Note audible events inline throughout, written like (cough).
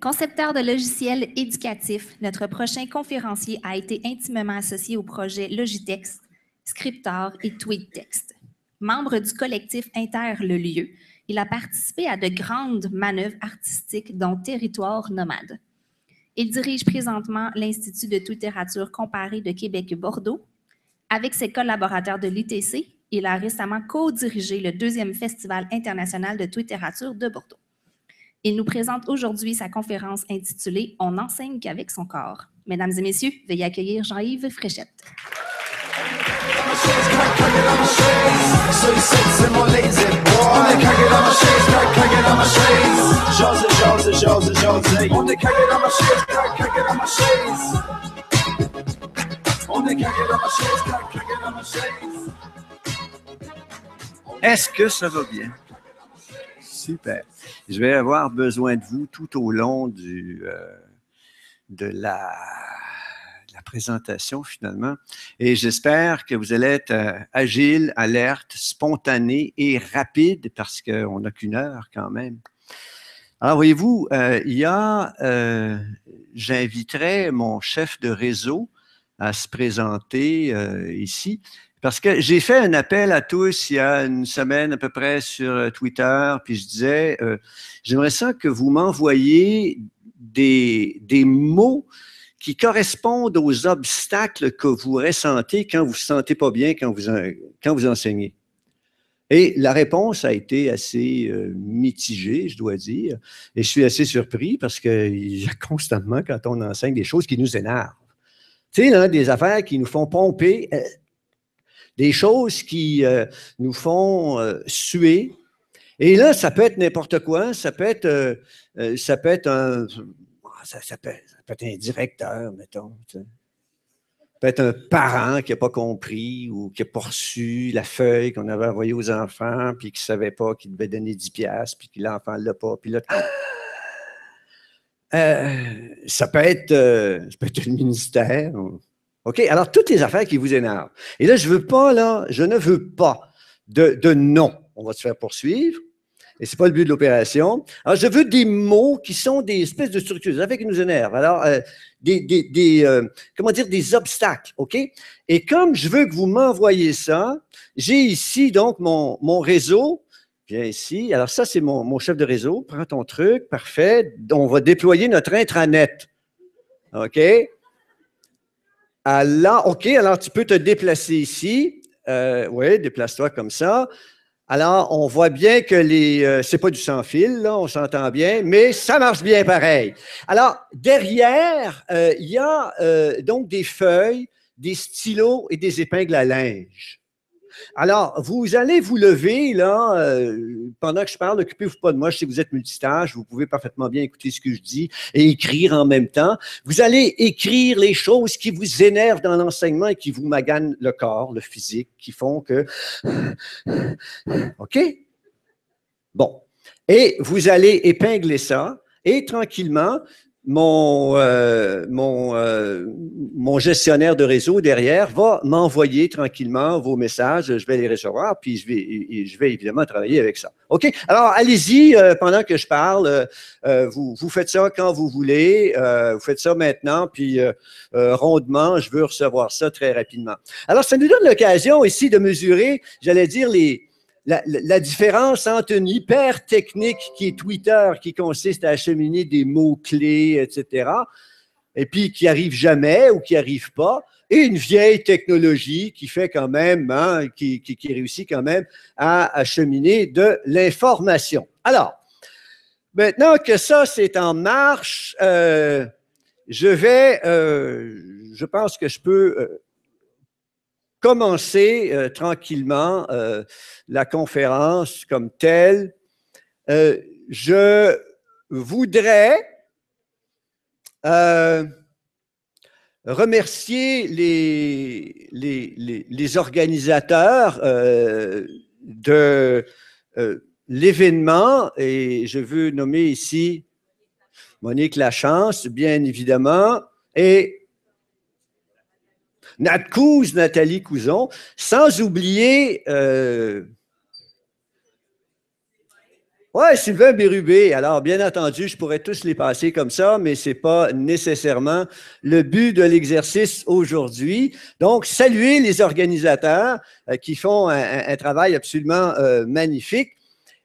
Concepteur de logiciels éducatifs, notre prochain conférencier a été intimement associé au projet Logitext, Scriptor et TweetText. Membre du collectif Inter Le Lieu, il a participé à de grandes manœuvres artistiques dont Territoire nomade. Il dirige présentement l'Institut de littérature comparée de Québec-Bordeaux. Avec ses collaborateurs de l'ITC, il a récemment co-dirigé le deuxième Festival international de littérature de Bordeaux. Il nous présente aujourd'hui sa conférence intitulée On enseigne qu'avec son corps. Mesdames et messieurs, veuillez accueillir Jean-Yves Fréchette. Est-ce que ça va bien? Super. Ben, je vais avoir besoin de vous tout au long du, euh, de, la, présentation finalement. Et j'espère que vous allez être euh, agile, alerte, spontané et rapide parce qu'on n'a qu'une heure quand même. Alors, voyez-vous, euh, il y a, j'inviterai mon chef de réseau à se présenter ici. Parce que j'ai fait un appel à tous il y a une semaine à peu près sur euh, Twitter, puis je disais, euh, j'aimerais ça que vous m'envoyiez des, mots qui correspondent aux obstacles que vous ressentez quand vous ne vous sentez pas bien quand vous, quand vous enseignez. Et la réponse a été assez euh, mitigée, je dois dire. Et je suis assez surpris parce qu'il y a constamment, quand on enseigne, des choses qui nous énervent. Tu sais, hein, des affaires qui nous font pomper des choses qui euh, nous font euh, suer. Et là, ça peut être n'importe quoi, ça peut être, euh, ça peut être un, ah, ça, peut, être un directeur, mettons. Ça peut être un parent qui n'a pas compris ou qui n'a pas la feuille qu'on avait envoyée aux enfants, puis qui ne savait pas qu'il devait donner 10 piastres, puis que l'enfant ne l'a pas, puis ça, peut être, ça être le ministère, OK? Alors, toutes les affaires qui vous énervent. Et là, je veux pas, là, je ne veux pas de, nom. non. On va se faire poursuivre. Et ce n'est pas le but de l'opération. Alors, je veux des mots qui sont des espèces de structures, des affaires qui nous énervent. Alors, euh, des, euh, comment dire, des obstacles, OK? Et comme je veux que vous m'envoyez ça, j'ai ici, donc, mon, réseau Bien ici. Alors ça, c'est mon, mon, chef de réseau. Prends ton truc, parfait. On va déployer notre intranet. OK? Alors, OK, alors tu peux te déplacer ici. Euh, oui, déplace-toi comme ça. Alors, on voit bien que les. Euh, c'est pas du sans-fil, là, on s'entend bien, mais ça marche bien pareil. Alors, derrière, euh, il y a donc des feuilles, des stylos et des épingles à linge. Alors, vous allez vous lever, là, euh, pendant que je parle, noccupez vous pas de moi. Je sais que vous êtes multitâche, vous pouvez parfaitement bien écouter ce que je dis et écrire en même temps. Vous allez écrire les choses qui vous énervent dans l'enseignement et qui vous maganent le corps, le physique, qui font que... OK? Bon. Et vous allez épingler ça et tranquillement, mon, euh, mon, euh, mon gestionnaire de réseau derrière va m'envoyer tranquillement vos messages, je vais les recevoir, puis je vais, je vais évidemment travailler avec ça. OK? Alors, allez-y euh, pendant que je parle. vous, vous faites ça quand vous voulez. vous faites ça maintenant, puis rondement, je veux recevoir ça très rapidement. Alors, ça nous donne l'occasion ici de mesurer, j'allais dire, les, la, différence entre une hyper technique qui est Twitter, qui consiste à acheminer des mots-clés, etc., et puis qui arrive jamais ou qui arrive pas, et une vieille technologie qui fait quand même, hein, qui, réussit quand même à acheminer de l'information. Alors, maintenant que ça c'est en marche, euh, je vais, euh, je pense que je peux euh, commencer euh, tranquillement euh, la conférence comme telle, euh, je voudrais remercier les, les organisateurs de l'événement et je veux nommer ici Monique Lachance, bien évidemment, et Nat Nathalie Couson, sans oublier... Euh, ouais, Sylvain Bérubé. Alors, bien entendu, je pourrais tous les passer comme ça, mais ce n'est pas nécessairement le but de l'exercice aujourd'hui. Donc, saluer les organisateurs euh, qui font un, travail absolument euh, magnifique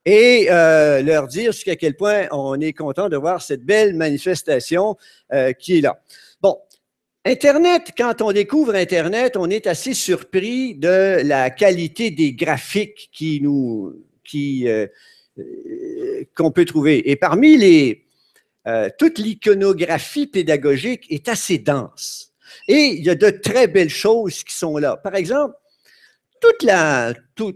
et leur dire jusqu'à quel point on est content de voir cette belle manifestation qui est là. Internet, quand on découvre Internet, on est assez surpris de la qualité des graphiques euh, euh, qu'on peut trouver. Et parmi les, euh, toute l'iconographie pédagogique est assez dense. Et il y a de très belles choses qui sont là. Par exemple, tous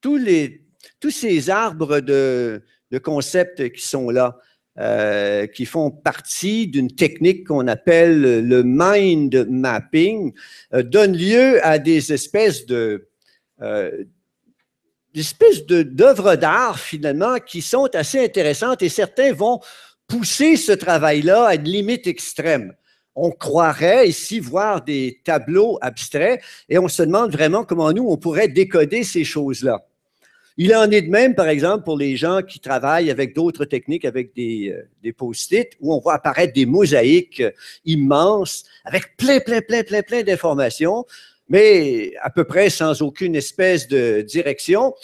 tous ces arbres de concepts qui sont là. Euh, qui font partie d'une technique qu'on appelle le mind mapping, donnent euh, donne lieu à euh, des espèces de d'œuvres d'art finalement qui sont assez intéressantes et certains vont pousser ce travail-là à une limite extrême. On croirait ici voir des tableaux abstraits et on se demande vraiment comment nous, on pourrait décoder ces choses-là. Il en est de même, par exemple, pour les gens qui travaillent avec d'autres techniques, avec des, euh, des post-it, où on voit apparaître des mosaïques euh, immenses, avec plein, plein, plein, plein, plein d'informations, mais à peu près sans aucune espèce de direction.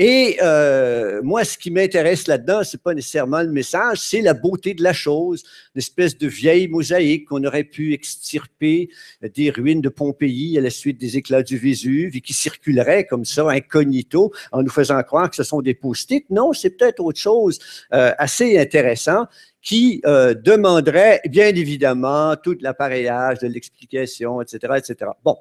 Et euh, moi, ce qui m'intéresse là-dedans, c'est pas nécessairement le message, c'est la beauté de la chose, une espèce de vieille mosaïque qu'on aurait pu extirper des ruines de Pompéi à la suite des éclats du Vésuve et qui circulerait comme ça incognito en nous faisant croire que ce sont des post-it. Non, c'est peut-être autre chose euh, assez intéressant qui euh, demanderait bien évidemment tout l'appareillage de l'explication, etc., etc. Bon.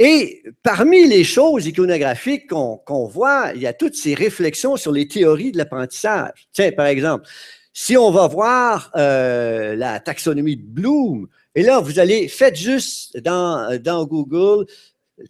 Et parmi les choses iconographiques qu'on voit, il y a toutes ces réflexions sur les théories de l'apprentissage. Tiens, par exemple, si on va voir euh, la taxonomie de Bloom, et là, vous allez, faites juste dans, dans Google,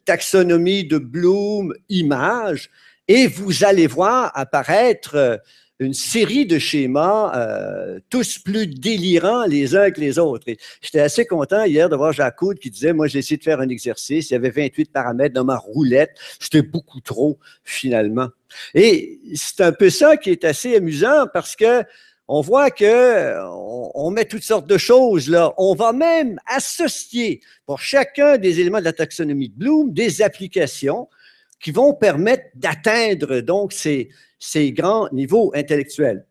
taxonomie de Bloom, image, et vous allez voir apparaître euh, une série de schémas, euh, tous plus délirants les uns que les autres. J'étais assez content hier de voir Jacques Coude qui disait, moi j'ai essayé de faire un exercice, il y avait 28 paramètres dans ma roulette, c'était beaucoup trop finalement. Et c'est un peu ça qui est assez amusant parce que on voit que met toutes sortes de choses là. On va même associer pour chacun des éléments de la taxonomie de Bloom des applications qui vont permettre d'atteindre donc ces, ces grands niveaux intellectuels.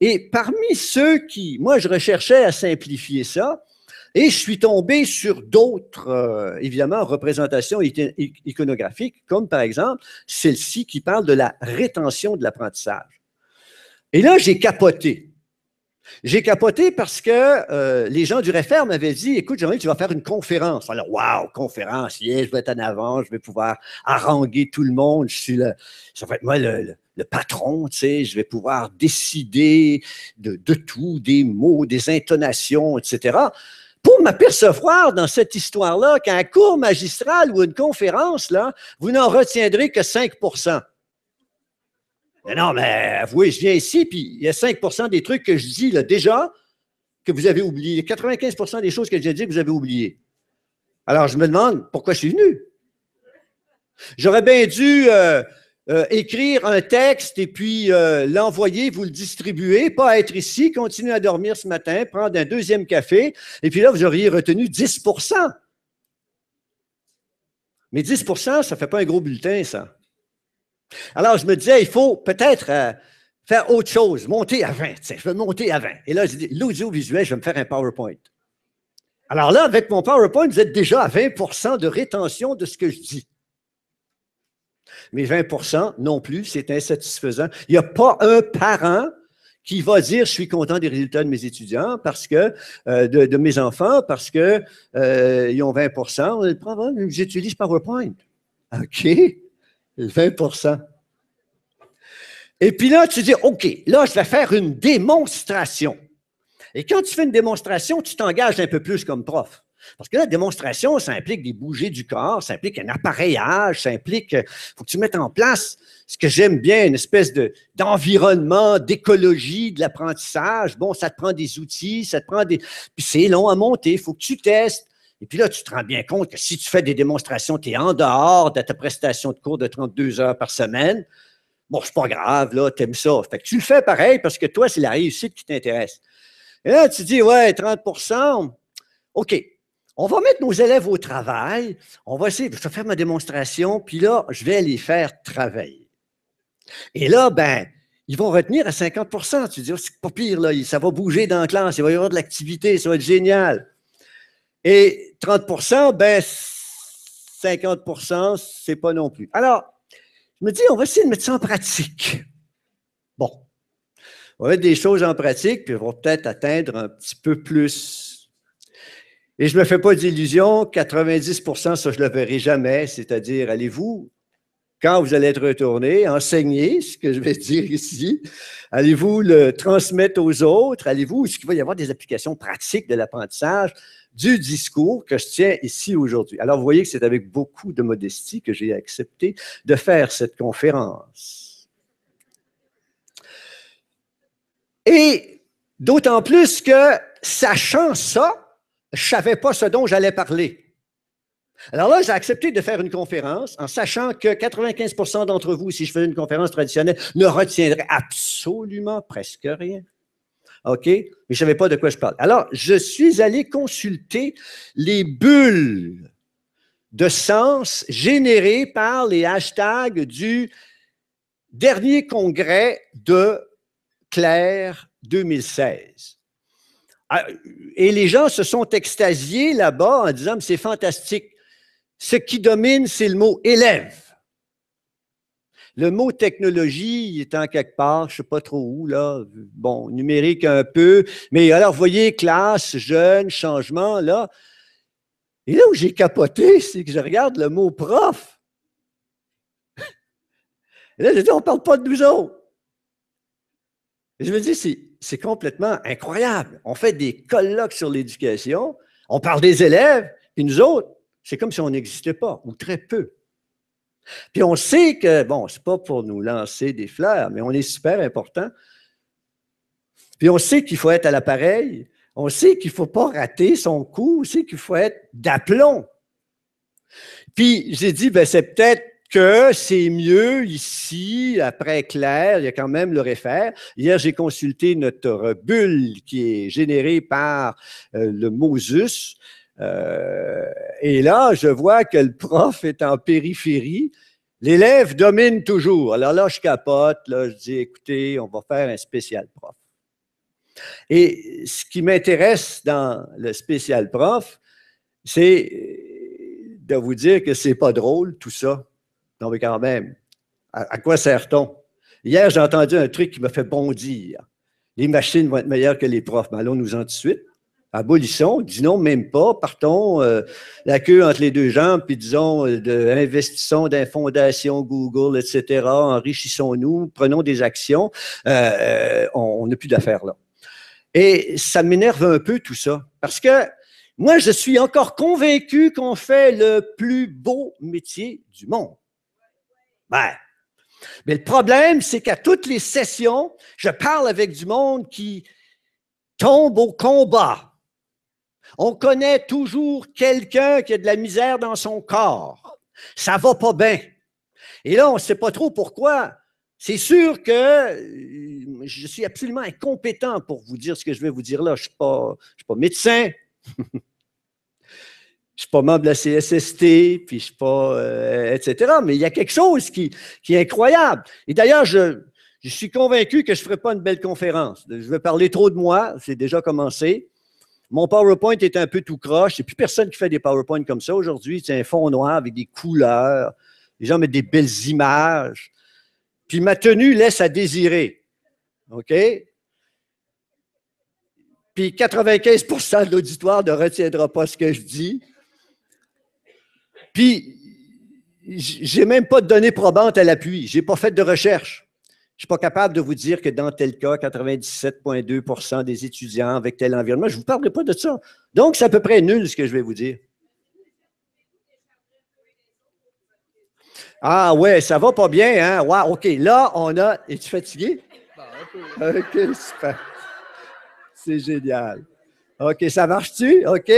Et parmi ceux qui, moi, je recherchais à simplifier ça, et je suis tombé sur d'autres, euh, évidemment, représentations iconographiques, comme par exemple celle-ci qui parle de la rétention de l'apprentissage. Et là, j'ai capoté. J'ai capoté parce que euh, les gens du référent m'avaient dit Écoute, Jean-Yves, tu vas faire une conférence. Alors, waouh, conférence, je vais être en avant, je vais pouvoir haranguer tout le monde. Je suis le, ça va être moi le, le patron, tu sais, je vais pouvoir décider de, tout, des mots, des intonations, etc. Pour m'apercevoir dans cette histoire-là qu'un cours magistral ou une conférence, là, vous n'en retiendrez que 5 mais non, mais avouez, je viens ici, puis il y a 5 des trucs que je dis déjà que vous avez oublié. 95 des choses que j'ai dit que vous avez oubliées. Alors, je me demande pourquoi je suis venu. J'aurais bien dû euh, euh, écrire un texte et puis euh, l'envoyer, vous le distribuer, pas être ici, continuer à dormir ce matin, prendre un deuxième café, et puis là, vous auriez retenu 10 Mais 10 ça ne fait pas un gros bulletin, ça. Alors, je me disais, il faut peut-être euh, faire autre chose, monter à 20. je veux monter à 20. Et là, j'ai dit, l'audiovisuel, je vais me faire un PowerPoint. Alors là, avec mon PowerPoint, vous êtes déjà à 20 de rétention de ce que je dis mais 20 non plus, c'est insatisfaisant. Il n'y a pas un parent qui va dire je suis content des résultats de mes étudiants parce que euh, de, mes enfants parce que euh, ils ont 20 j'utilise PowerPoint. OK. 20 Et puis là, tu dis OK, là, je vais faire une démonstration. Et quand tu fais une démonstration, tu t'engages un peu plus comme prof. Parce que la démonstration, ça implique des bougies du corps, ça implique un appareillage, ça implique, il euh, faut que tu mettes en place ce que j'aime bien, une espèce d'environnement, d'écologie, de l'apprentissage. Bon, ça te prend des outils, ça te prend des... Puis c'est long à monter, il faut que tu testes. Et puis là, tu te rends bien compte que si tu fais des démonstrations, tu es en dehors de ta prestation de cours de 32 heures par semaine. Bon, c'est pas grave, là, t'aimes ça. Fait que tu le fais pareil parce que toi, c'est la réussite qui t'intéresse. Et là, tu dis, ouais, 30 OK, on va mettre nos élèves au travail, on va essayer de faire ma démonstration, puis là, je vais les faire travailler. Et là, ben, ils vont retenir à 50 Tu dis, oh, c'est pas pire, là, ça va bouger dans la classe, il va y avoir de l'activité, ça va être génial. Et 30 ben, 50 c'est pas non plus. Alors, je me dis, on va essayer de mettre ça en pratique. Bon. On va mettre des choses en pratique, puis on va peut-être atteindre un petit peu plus et je ne me fais pas d'illusion, 90 ça, je ne le verrai jamais, c'est-à-dire, allez-vous, quand vous allez être retourné, enseigner ce que je vais (laughs) dire ici, allez-vous le transmettre aux autres, allez-vous, est-ce qu'il va y avoir des applications pratiques de l'apprentissage du discours que je tiens ici aujourd'hui? Alors, vous voyez que c'est avec beaucoup de modestie que j'ai accepté de faire cette conférence. Et d'autant plus que, sachant ça, je ne savais pas ce dont j'allais parler. Alors là, j'ai accepté de faire une conférence en sachant que 95 d'entre vous, si je faisais une conférence traditionnelle, ne retiendraient absolument presque rien. OK? Mais je ne savais pas de quoi je parle. Alors, je suis allé consulter les bulles de sens générées par les hashtags du dernier congrès de Claire 2016. Ah, et les gens se sont extasiés là-bas en disant, c'est fantastique. Ce qui domine, c'est le mot élève. Le mot technologie est en quelque part, je ne sais pas trop où, là, bon, numérique un peu, mais alors, voyez, classe, jeune, changement, là. Et là où j'ai capoté, c'est que je regarde le mot prof. Et là, je dis, on ne parle pas de nous autres. je me dis, si c'est complètement incroyable. On fait des colloques sur l'éducation, on parle des élèves, puis nous autres, c'est comme si on n'existait pas, ou très peu. Puis on sait que, bon, c'est pas pour nous lancer des fleurs, mais on est super important. Puis on sait qu'il faut être à l'appareil, on sait qu'il ne faut pas rater son coup, on sait qu'il faut être d'aplomb. Puis j'ai dit, ben, c'est peut-être que c'est mieux ici, après Claire, il y a quand même le réfère. Hier, j'ai consulté notre bulle qui est générée par euh, le Mosus. Euh, et là, je vois que le prof est en périphérie. L'élève domine toujours. Alors là, je capote, là, je dis, écoutez, on va faire un spécial prof. Et ce qui m'intéresse dans le spécial prof, c'est de vous dire que c'est pas drôle, tout ça. Non, mais quand même, à, quoi sert-on? Hier, j'ai entendu un truc qui m'a fait bondir. Les machines vont être meilleures que les profs. Mais ben, allons-nous en tout de suite. Abolissons, disons même pas, partons euh, la queue entre les deux jambes, puis disons, euh, de, investissons dans fondation Google, etc., enrichissons-nous, prenons des actions. Euh, on n'a plus d'affaires là. Et ça m'énerve un peu tout ça, parce que moi, je suis encore convaincu qu'on fait le plus beau métier du monde. Ben, mais le problème, c'est qu'à toutes les sessions, je parle avec du monde qui tombe au combat. On connaît toujours quelqu'un qui a de la misère dans son corps. Ça va pas bien. Et là, on ne sait pas trop pourquoi. C'est sûr que euh, je suis absolument incompétent pour vous dire ce que je vais vous dire là. Je ne suis, pas médecin. (laughs) je suis pas membre de la CSST, puis je suis pas, euh, etc. Mais il y a quelque chose qui, est incroyable. Et d'ailleurs, je, je suis convaincu que je ne ferai pas une belle conférence. Je vais parler trop de moi, c'est déjà commencé. Mon PowerPoint est un peu tout croche. Il n'y a plus personne qui fait des PowerPoints comme ça aujourd'hui. C'est un fond noir avec des couleurs. Les gens mettent des belles images. Puis ma tenue laisse à désirer. OK? Puis 95 de l'auditoire ne retiendra pas ce que je dis. Puis, je n'ai même pas de données probantes à l'appui. Je n'ai pas fait de recherche. Je ne suis pas capable de vous dire que dans tel cas, 97,2 des étudiants avec tel environnement, je ne vous parlerai pas de ça. Donc, c'est à peu près nul ce que je vais vous dire. Ah ouais, ça va pas bien, hein? OK, là, on a... Es-tu fatigué? Bah, OK, super. C'est génial. OK, ça marche-tu? OK?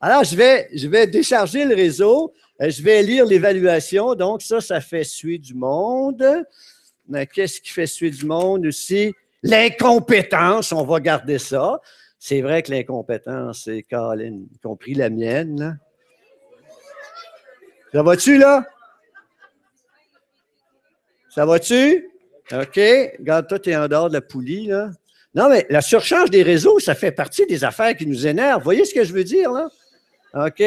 Alors, je vais, je vais décharger le réseau. Euh, je vais lire l'évaluation. Donc, ça, ça fait suite du monde. Mais euh, Qu'est-ce qui fait suite du monde aussi? L'incompétence, on va garder ça. C'est vrai que l'incompétence, c'est Colin, y compris la mienne. Ça va-tu, là? Ça va-tu? OK. garde toi, tu es en dehors de la poulie, là. Non, mais la surcharge des réseaux, ça fait partie des affaires qui nous énervent. voyez ce que je veux dire, là? OK?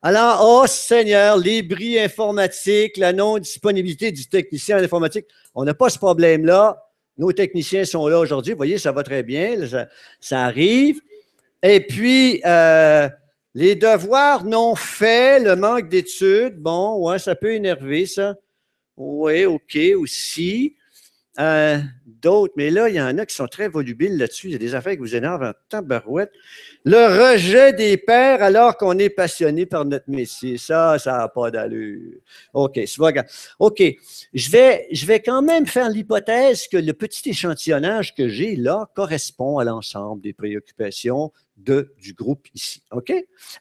Alors, oh Seigneur, les bris informatiques, la non-disponibilité du technicien en informatique, on n'a pas ce problème-là. Nos techniciens sont là aujourd'hui. Vous voyez, ça va très bien, ça, arrive. Et puis, euh, les devoirs non faits, le manque d'études, bon, ouais, ça peut énerver, ça. Oui, OK, aussi. Euh, d'autres, mais là, il y en a qui sont très volubiles là-dessus. Il y a des affaires qui vous énervent en tabarouette. Le rejet des pères alors qu'on est passionné par notre Messie, Ça, ça n'a pas d'allure. OK, OK. Je vais, je vais quand même faire l'hypothèse que le petit échantillonnage que j'ai là correspond à l'ensemble des préoccupations de, du groupe ici. OK?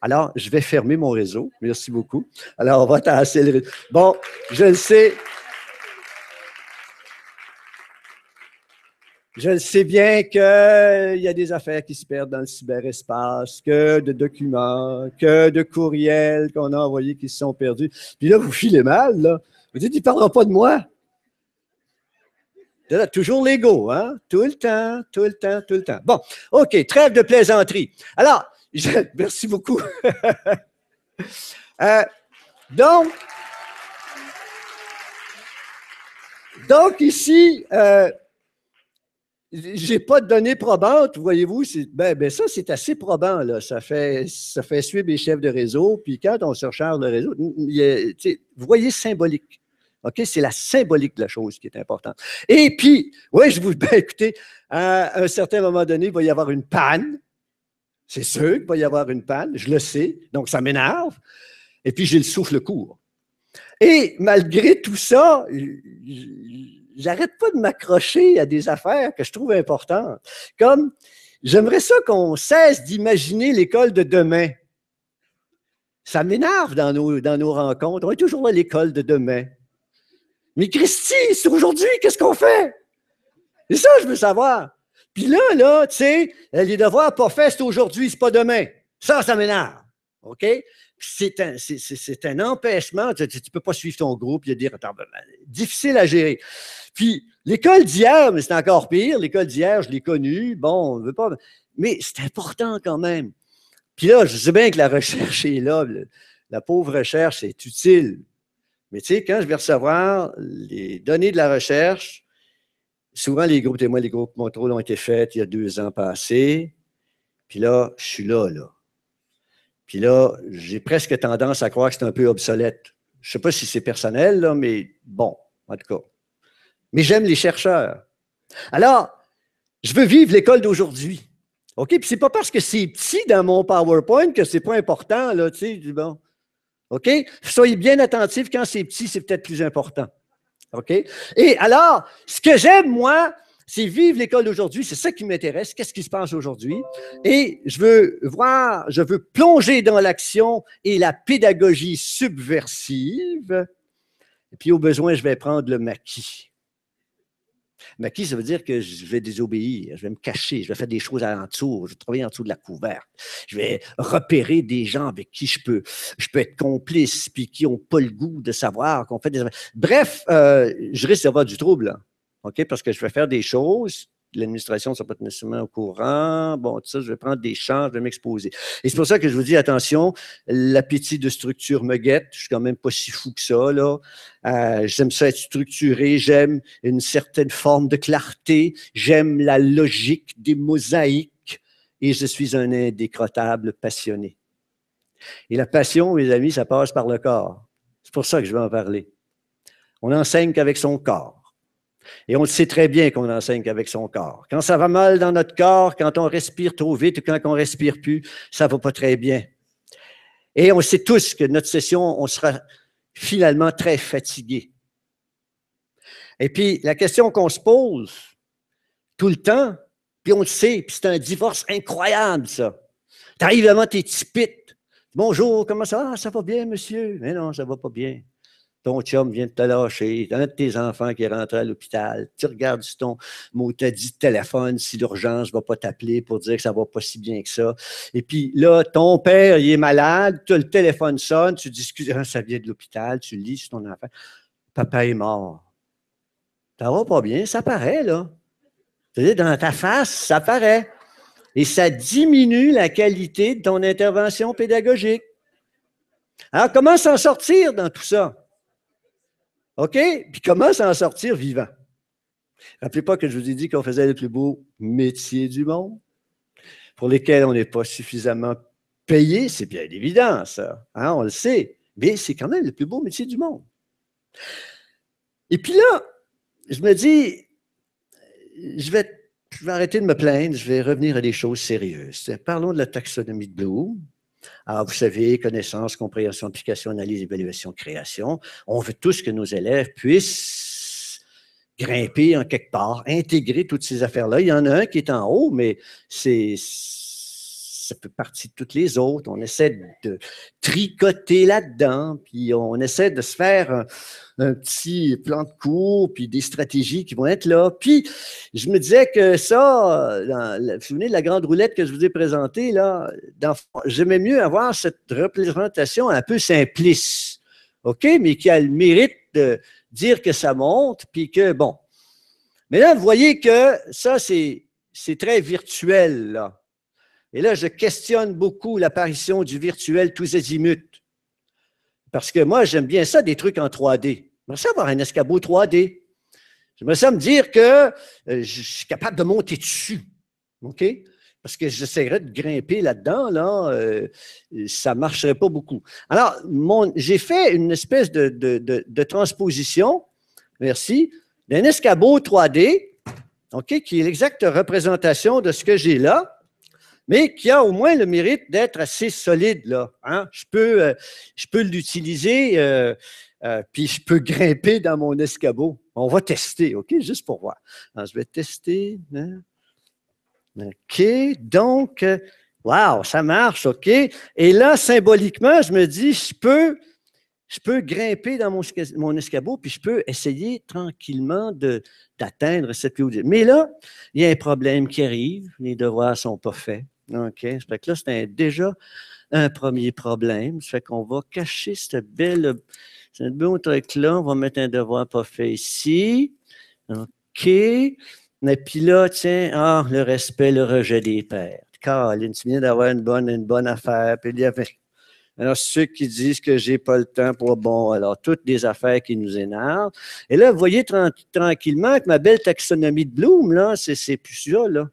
Alors, je vais fermer mon réseau. Merci beaucoup. Alors, on va tasser Bon, je le sais. Je sais bien qu'il euh, y a des affaires qui se perdent dans le cyberespace, que de documents, que de courriels qu'on a envoyés qui se sont perdus. Puis là, vous filez mal, là. Vous dites, ils ne parleront pas de moi. toujours l'ego, hein? Tout le temps, tout le temps, tout le temps. Bon, OK, trêve de plaisanterie. Alors, (laughs) merci beaucoup. (laughs) Euh, donc, donc ici, euh, j'ai pas de données probantes, voyez-vous. Ben, ben ça, c'est assez probant. Là. Ça, fait, ça fait suivre les chefs de réseau. Puis quand on surcharge le réseau, vous voyez symbolique. OK? C'est la symbolique de la chose qui est importante. Et puis, oui, je vous. (laughs) Ben, écoutez, à un certain moment donné, il va y avoir une panne. C'est sûr qu'il va y avoir une panne. Je le sais. Donc, ça m'énerve. Et puis, j'ai le souffle court. Et malgré tout ça, j'arrête pas de m'accrocher à des affaires que je trouve importantes. Comme, j'aimerais ça qu'on cesse d'imaginer l'école de demain. Ça m'énerve dans nos, dans nos rencontres. On est toujours à l'école de demain. Mais Christy, c'est aujourd'hui, qu'est-ce qu'on fait? Et ça, je veux savoir. Puis là, là, tu sais, les devoirs pas faits, c'est aujourd'hui, c'est pas demain. Ça, ça m'énerve. OK? c'est un, c'est, un empêchement. Tu ne peux pas suivre ton groupe. Il y a Difficile à gérer. Puis, l'école d'hier, mais c'est encore pire. L'école d'hier, je l'ai connue. Bon, on ne veut pas. Mais c'est important quand même. Puis là, je sais bien que la recherche est là. la pauvre recherche est utile. Mais tu sais, quand je vais recevoir les données de la recherche, souvent les groupes témoins, les groupes contrôle ont été faits il y a deux ans passés. Puis là, je suis là, là. Puis là, j'ai presque tendance à croire que c'est un peu obsolète. Je ne sais pas si c'est personnel, mais bon, en tout cas. Mais j'aime les chercheurs. Alors, je veux vivre l'école d'aujourd'hui. OK? Puis c'est pas parce que c'est petit dans mon PowerPoint que ce n'est pas important, là, tu sais, bon. OK? Soyez bien attentifs, quand c'est petit, c'est peut-être plus important. OK? Et alors, ce que j'aime, moi, c'est vivre l'école d'aujourd'hui, c'est ça qui m'intéresse, qu'est-ce qui se passe aujourd'hui. Et je veux voir, je veux plonger dans l'action et la pédagogie subversive. Et puis au besoin, je vais prendre le maquis. Maquis, ça veut dire que je vais désobéir, je vais me cacher, je vais faire des choses lentour je vais travailler en dessous de la couverture. je vais repérer des gens avec qui je peux, je peux être complice, puis qui n'ont pas le goût de savoir qu'on fait des... Bref, euh, je risque d'avoir du trouble. OK? Parce que je vais faire des choses, l'administration ne sera pas nécessairement au courant. Bon, tout ça, je vais prendre des chances je vais m'exposer. Et c'est pour ça que je vous dis, attention, l'appétit de structure me guette. Je suis quand même pas si fou que ça, là. Euh, j'aime ça être structuré. J'aime une certaine forme de clarté. J'aime la logique des mosaïques. Et je suis un indécrottable passionné. Et la passion, mes amis, ça passe par le corps. C'est pour ça que je vais en parler. On enseigne qu'avec son corps. Et on le sait très bien qu'on enseigne avec son corps. Quand ça va mal dans notre corps, quand on respire trop vite ou quand on respire plus, ça va pas très bien. Et on sait tous que notre session, on sera finalement très fatigué. Et puis, la question qu'on se pose tout le temps, puis on le sait, puis c'est un divorce incroyable, ça. Tu T'arrives devant tes spit. Bonjour, comment ça? va? Ah, »« ça va bien, monsieur. Mais non, ça va pas bien ton chum vient de te lâcher, un de tes enfants qui est rentré à l'hôpital, tu regardes si ton dit de téléphone, si l'urgence ne va pas t'appeler pour dire que ça ne va pas si bien que ça. Et puis là, ton père, il est malade, tu, le téléphone sonne, tu dis, que ah, ça vient de l'hôpital, tu lis sur ton enfant, papa est mort. Ça va pas bien, ça paraît, là. dans ta face, ça paraît. Et ça diminue la qualité de ton intervention pédagogique. Alors, comment s'en sortir dans tout ça? OK? Puis comment s'en sortir vivant? Rappelez vous que je vous ai dit qu'on faisait le plus beau métier du monde, pour lesquels on n'est pas suffisamment payé, c'est bien évident, ça. Hein, on le sait. Mais c'est quand même le plus beau métier du monde. Et puis là, je me dis, je vais, je vais arrêter de me plaindre, je vais revenir à des choses sérieuses. Parlons de la taxonomie de Bloom. Alors, ah, vous savez, connaissance, compréhension, application, analyse, évaluation, création. On veut tous que nos élèves puissent grimper en quelque part, intégrer toutes ces affaires-là. Il y en a un qui est en haut, mais c'est ça fait partie de toutes les autres. On essaie de tricoter là-dedans, puis on essaie de se faire un, petit plan de cours, puis des stratégies qui vont être là. Puis je me disais que ça, dans, vous vous souvenez de la grande roulette que je vous ai présentée, là, j'aimais mieux avoir cette représentation un peu simpliste, OK, mais qui a le mérite de dire que ça monte, puis que, bon. Mais là, vous voyez que ça, c'est c'est très virtuel. Là. Et là, je questionne beaucoup l'apparition du virtuel tous azimuts. Parce que moi, j'aime bien ça, des trucs en 3D. J'aimerais ça avoir un escabeau 3D. J'aimerais ça me dire que euh, je suis capable de monter dessus. OK? Parce que j'essaierais de grimper là-dedans, là, euh, ça ne marcherait pas beaucoup. Alors, j'ai fait une espèce de, de transposition, merci, d'un escabeau 3D, OK, qui est l'exacte représentation de ce que j'ai là mais qui a au moins le mérite d'être assez solide. Là, hein. Je peux, euh, peux l'utiliser, euh, euh, puis je peux grimper dans mon escabeau. On va tester, OK, juste pour voir. je vais tester. Hein. OK, donc, wow, ça marche, OK. Et là, symboliquement, je me dis, je peux, je peux grimper dans mon, escabeau, puis je peux essayer tranquillement d'atteindre cette Mais là, il y a un problème qui arrive, les devoirs ne sont pas faits. OK. Ça fait que là, c'est déjà un premier problème. Ça fait qu'on va cacher cette belle, cette beau truc-là. On va mettre un devoir pas fait ici. OK. Et puis là, tiens, ah, le respect, le rejet des pères. il tu bien d'avoir une bonne, une bonne affaire. Puis il avait. Alors, ceux qui disent que j'ai pas le temps pour bon, alors toutes des affaires qui nous énervent. Et là, vous voyez tranquillement que ma belle taxonomie de Bloom, là, c'est plus ça, là.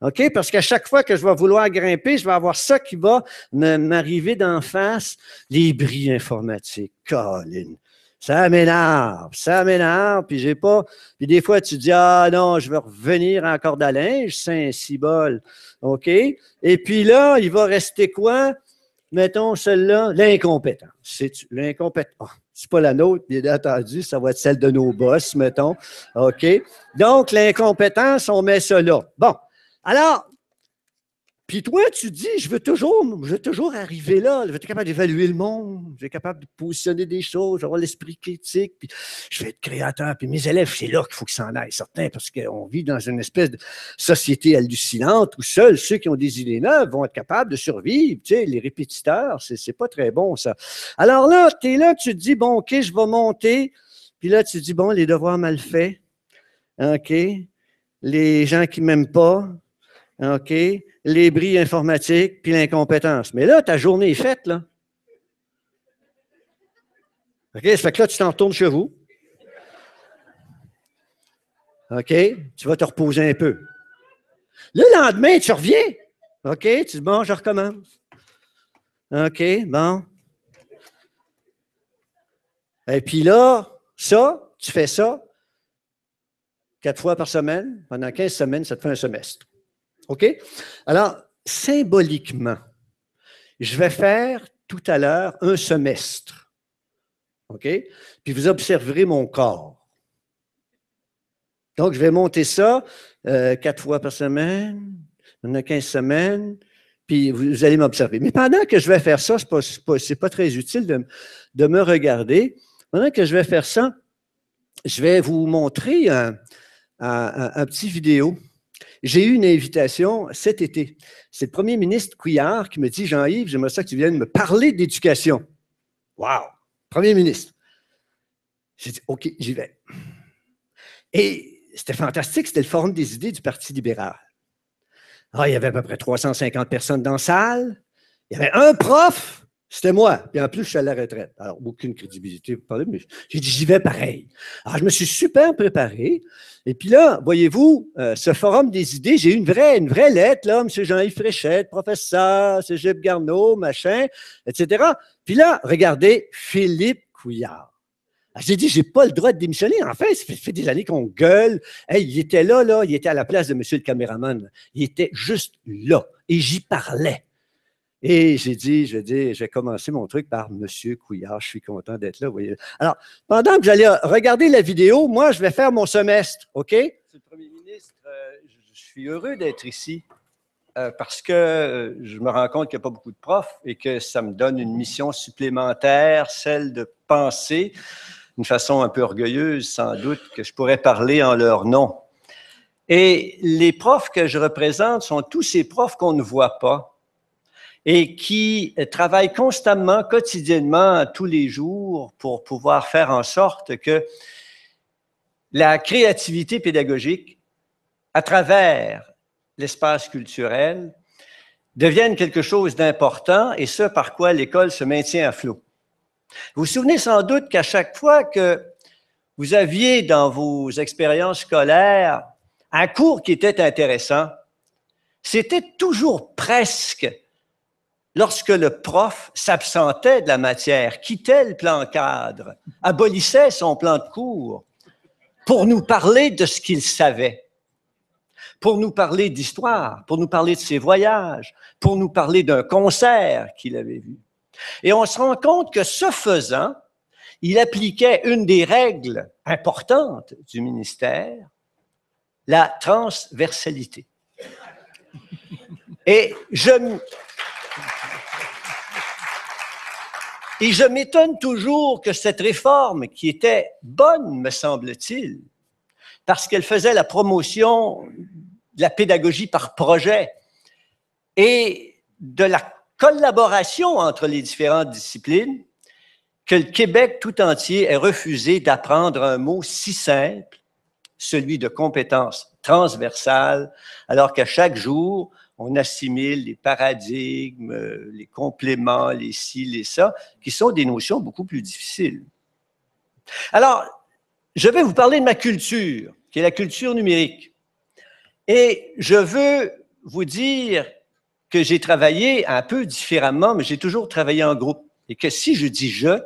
OK? Parce qu'à chaque fois que je vais vouloir grimper, je vais avoir ça qui va m'arriver d'en face, les bris informatiques. Colin. Ça m'énerve, ça m'énerve, puis j'ai pas. Puis des fois, tu dis Ah non, je veux revenir en corde à linge, c'est un bol. OK? Et puis là, il va rester quoi? Mettons celle-là, l'incompétence. C'est l'incompétence. Ah, c'est pas la nôtre, bien attendu, ça va être celle de nos boss, mettons. OK? Donc, l'incompétence, on met cela là. Bon. Alors, puis toi, tu dis, je veux toujours, je veux toujours arriver là, je vais être capable d'évaluer le monde, je vais être capable de positionner des choses, avoir l'esprit critique, puis je vais être créateur. Puis mes élèves, c'est là qu'il faut ça s'en aille certains, parce qu'on vit dans une espèce de société hallucinante où seuls ceux qui ont des idées neuves vont être capables de survivre. Tu sais, les répétiteurs, c'est pas très bon, ça. Alors là, tu es là, tu te dis, bon, OK, je vais monter. Puis là, tu te dis, bon, les devoirs mal faits, OK, les gens qui m'aiment pas, OK, les bris informatiques, puis l'incompétence. Mais là, ta journée est faite, là. OK, ça fait que là, tu t'en retournes chez vous. OK, tu vas te reposer un peu. Le lendemain, tu reviens. OK, tu dis, bon, je recommence. OK, bon. Et puis là, ça, tu fais ça quatre fois par semaine. Pendant 15 semaines, ça te fait un semestre. OK? Alors, symboliquement, je vais faire tout à l'heure un semestre. OK? Puis vous observerez mon corps. Donc, je vais monter ça euh, quatre fois par semaine, a 15 semaines, puis vous, allez m'observer. Mais pendant que je vais faire ça, ce n'est pas, très utile de, me regarder. Pendant que je vais faire ça, je vais vous montrer un petit vidéo j'ai eu une invitation cet été. C'est le premier ministre Couillard qui me dit Jean-Yves, j'aimerais ça que tu viennes me parler d'éducation. Wow! Premier ministre. J'ai dit OK, j'y vais. Et c'était fantastique, c'était le Forum des idées du Parti libéral. Ah, il y avait à peu près 350 personnes dans la salle. Il y avait un prof c'était moi. Puis en plus, je suis à la retraite. Alors, aucune crédibilité, vous parlez, mais j'ai dit, j'y vais pareil. Alors, je me suis super préparé. Et puis là, voyez-vous, euh, ce forum des idées, j'ai eu une vraie, une vraie lettre, là, M. Jean-Yves Fréchette, professeur, Cégep Garneau, machin, etc. Puis là, regardez, Philippe Couillard. Ah, j'ai dit, j'ai pas le droit de démissionner. En fait, ça fait, des années qu'on gueule. il était là, là, il était à la place de M. le caméraman. Il était juste là. Et j'y parlais. Et j'ai dit, je dis, j'ai commencé mon truc par Monsieur Couillard, je suis content d'être là. Alors, pendant que j'allais regarder la vidéo, moi, je vais faire mon semestre, OK? Monsieur le Premier ministre, euh, je suis heureux d'être ici euh, parce que euh, je me rends compte qu'il n'y a pas beaucoup de profs et que ça me donne une mission supplémentaire, celle de penser, d'une façon un peu orgueilleuse sans doute, que je pourrais parler en leur nom. Et les profs que je représente sont tous ces profs qu'on ne voit pas et qui euh, travaille constamment, quotidiennement, tous les jours pour pouvoir faire en sorte que la créativité pédagogique, à travers l'espace culturel, devienne quelque chose d'important et ce par quoi l'école se maintient à flot. Vous vous souvenez sans doute qu'à chaque fois que vous aviez dans vos expériences scolaires un cours qui était intéressant, c'était toujours presque lorsque le prof s'absentait de la matière, quittait le plan cadre, abolissait son plan de cours pour nous parler de ce qu'il savait, pour nous parler d'histoire, pour nous parler de ses voyages, pour nous parler d'un concert qu'il avait vu. Et on se rend compte que ce faisant, il appliquait une des règles importantes du ministère, la transversalité. Et je, et je m'étonne toujours que cette réforme, qui était bonne, me semble-t-il, parce qu'elle faisait la promotion de la pédagogie par projet et de la collaboration entre les différentes disciplines, que le Québec tout entier ait refusé d'apprendre un mot si simple, celui de compétences transversales, alors qu'à chaque jour, on assimile les paradigmes, euh, les compléments, les ci, les ça, qui sont des notions beaucoup plus difficiles. Alors, je vais vous parler de ma culture, qui est la culture numérique. Et je veux vous dire que j'ai travaillé un peu différemment, mais j'ai toujours travaillé en groupe. Et que si je dis je,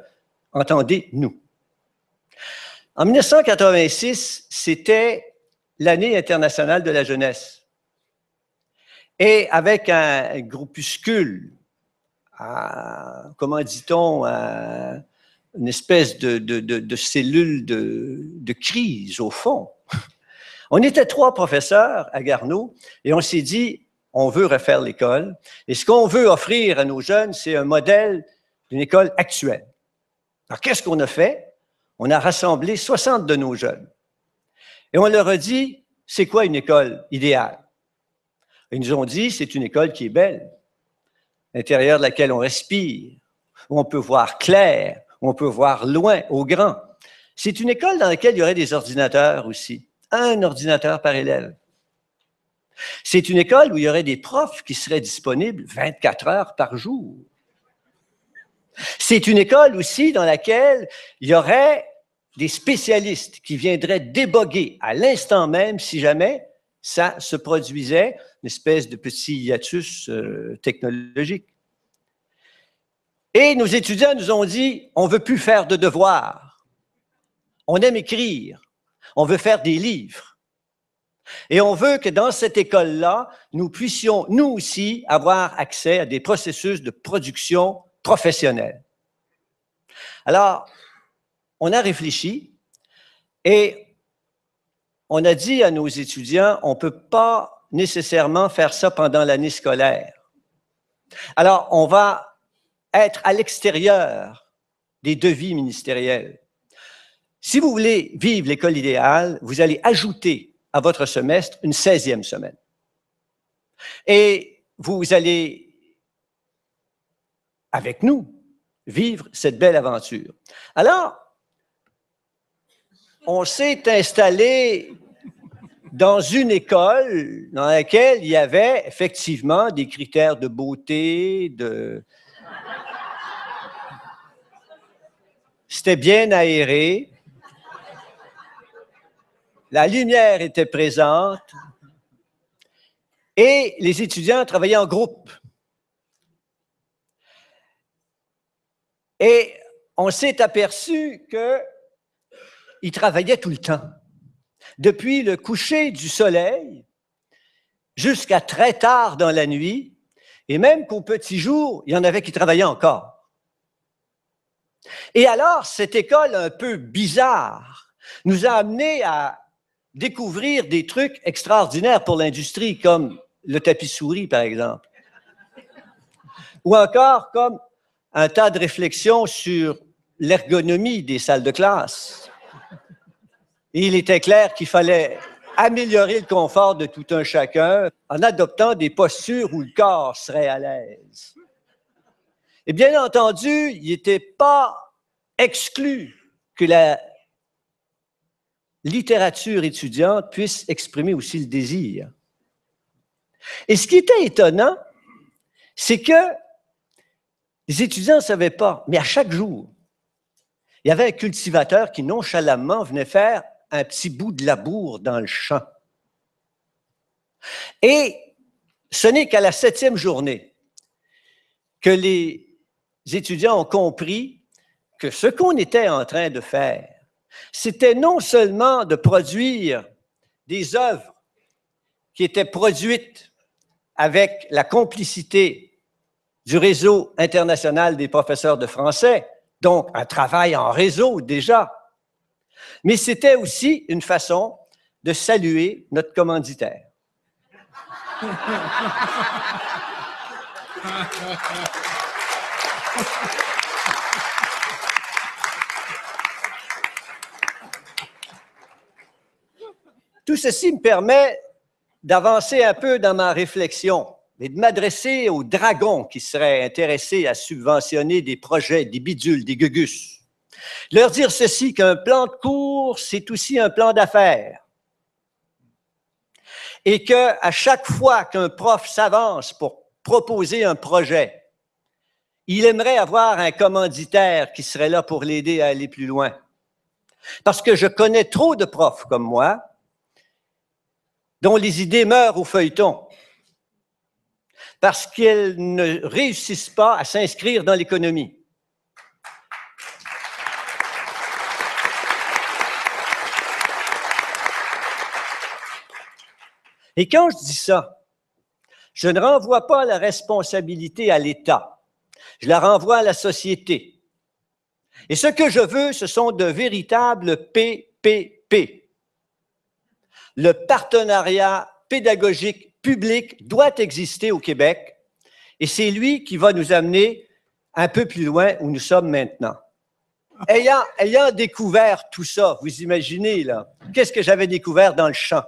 entendez nous. En 1986, c'était l'année internationale de la jeunesse et avec un groupuscule, comment dit-on, une espèce de, de cellule de, crise au fond. (laughs) On était trois professeurs à Garneau et on s'est dit, on veut refaire l'école. Et ce qu'on veut offrir à nos jeunes, c'est un modèle d'une école actuelle. Alors, qu'est-ce qu'on a fait? On a rassemblé 60 de nos jeunes. Et on leur a dit, c'est quoi une école idéale? Ils nous ont dit, c'est une école qui est belle, l'intérieur de laquelle on respire, où on peut voir clair, où on peut voir loin, au grand. C'est une école dans laquelle il y aurait des ordinateurs aussi, un ordinateur par élève. C'est une école où il y aurait des profs qui seraient disponibles 24 heures par jour. C'est une école aussi dans laquelle il y aurait des spécialistes qui viendraient déboguer à l'instant même, si jamais, ça se produisait, une espèce de petit hiatus euh, technologique. Et nos étudiants nous ont dit, on ne veut plus faire de devoirs. On aime écrire. On veut faire des livres. Et on veut que dans cette école-là, nous puissions, nous aussi, avoir accès à des processus de production professionnelle. Alors, on a réfléchi et on a dit à nos étudiants, on ne peut pas nécessairement faire ça pendant l'année scolaire. Alors, on va être à l'extérieur des devis ministériels. Si vous voulez vivre l'école idéale, vous allez ajouter à votre semestre une 16e semaine. Et vous allez, avec nous, vivre cette belle aventure. Alors, on s'est installé dans une école dans laquelle il y avait effectivement des critères de beauté, de... C'était bien aéré. La lumière était présente. Et les étudiants travaillaient en groupe. Et on s'est aperçu qu'ils travaillaient tout le temps depuis le coucher du soleil jusqu'à très tard dans la nuit, et même qu'au petit jour, il y en avait qui travaillaient encore. Et alors, cette école un peu bizarre nous a amenés à découvrir des trucs extraordinaires pour l'industrie, comme le tapis souris, par exemple, ou encore comme un tas de réflexions sur l'ergonomie des salles de classe et il était clair qu'il fallait améliorer le confort de tout un chacun en adoptant des postures où le corps serait à l'aise. Et bien entendu, il n'était pas exclu que la littérature étudiante puisse exprimer aussi le désir. Et ce qui était étonnant, c'est que les étudiants ne savaient pas, mais à chaque jour, il y avait un cultivateur qui nonchalamment venait faire un petit bout de labour dans le champ. Et ce n'est qu'à la septième journée que les étudiants ont compris que ce qu'on était en train de faire, c'était non seulement de produire des œuvres qui étaient produites avec la complicité du réseau international des professeurs de français, donc un travail en réseau déjà, mais c'était aussi une façon de saluer notre commanditaire. Tout ceci me permet d'avancer un peu dans ma réflexion et de m'adresser aux dragons qui seraient intéressés à subventionner des projets, des bidules, des gugus. Leur dire ceci, qu'un plan de cours, c'est aussi un plan d'affaires. Et que à chaque fois qu'un prof s'avance pour proposer un projet, il aimerait avoir un commanditaire qui serait là pour l'aider à aller plus loin. Parce que je connais trop de profs comme moi dont les idées meurent au feuilleton parce qu'elles ne réussissent pas à s'inscrire dans l'économie. Et quand je dis ça, je ne renvoie pas la responsabilité à l'État. Je la renvoie à la société. Et ce que je veux, ce sont de véritables PPP. Le partenariat pédagogique public doit exister au Québec et c'est lui qui va nous amener un peu plus loin où nous sommes maintenant. Ayant, découvert tout ça, vous imaginez là, qu'est-ce que j'avais découvert dans le champ?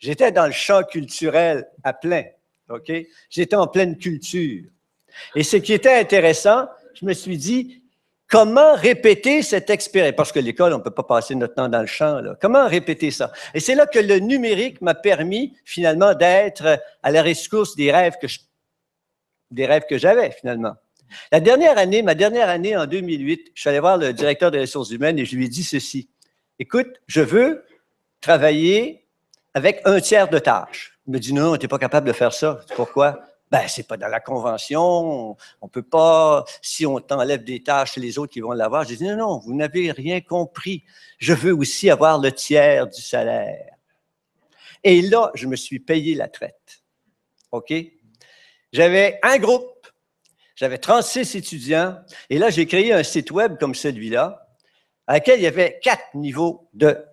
J'étais dans le champ culturel à plein. OK? J'étais en pleine culture. Et ce qui était intéressant, je me suis dit, comment répéter cette expérience? Parce que l'école, on ne peut pas passer notre temps dans le champ. Là. Comment répéter ça? Et c'est là que le numérique m'a permis finalement d'être à la rescousse des rêves que je, des rêves que j'avais finalement. La dernière année, ma dernière année en 2008, je suis allé voir le directeur des ressources humaines et je lui ai dit ceci. Écoute, je veux travailler avec un tiers de tâche. Il me dit non, tu n'es pas capable de faire ça. Pourquoi? Ben, c'est pas dans la convention. On peut pas, si on t'enlève des tâches, les autres qui vont l'avoir. Je dit, « non, non, vous n'avez rien compris. Je veux aussi avoir le tiers du salaire. Et là, je me suis payé la traite. OK? J'avais un groupe. J'avais 36 étudiants. Et là, j'ai créé un site web comme celui-là, à laquelle il y avait quatre niveaux de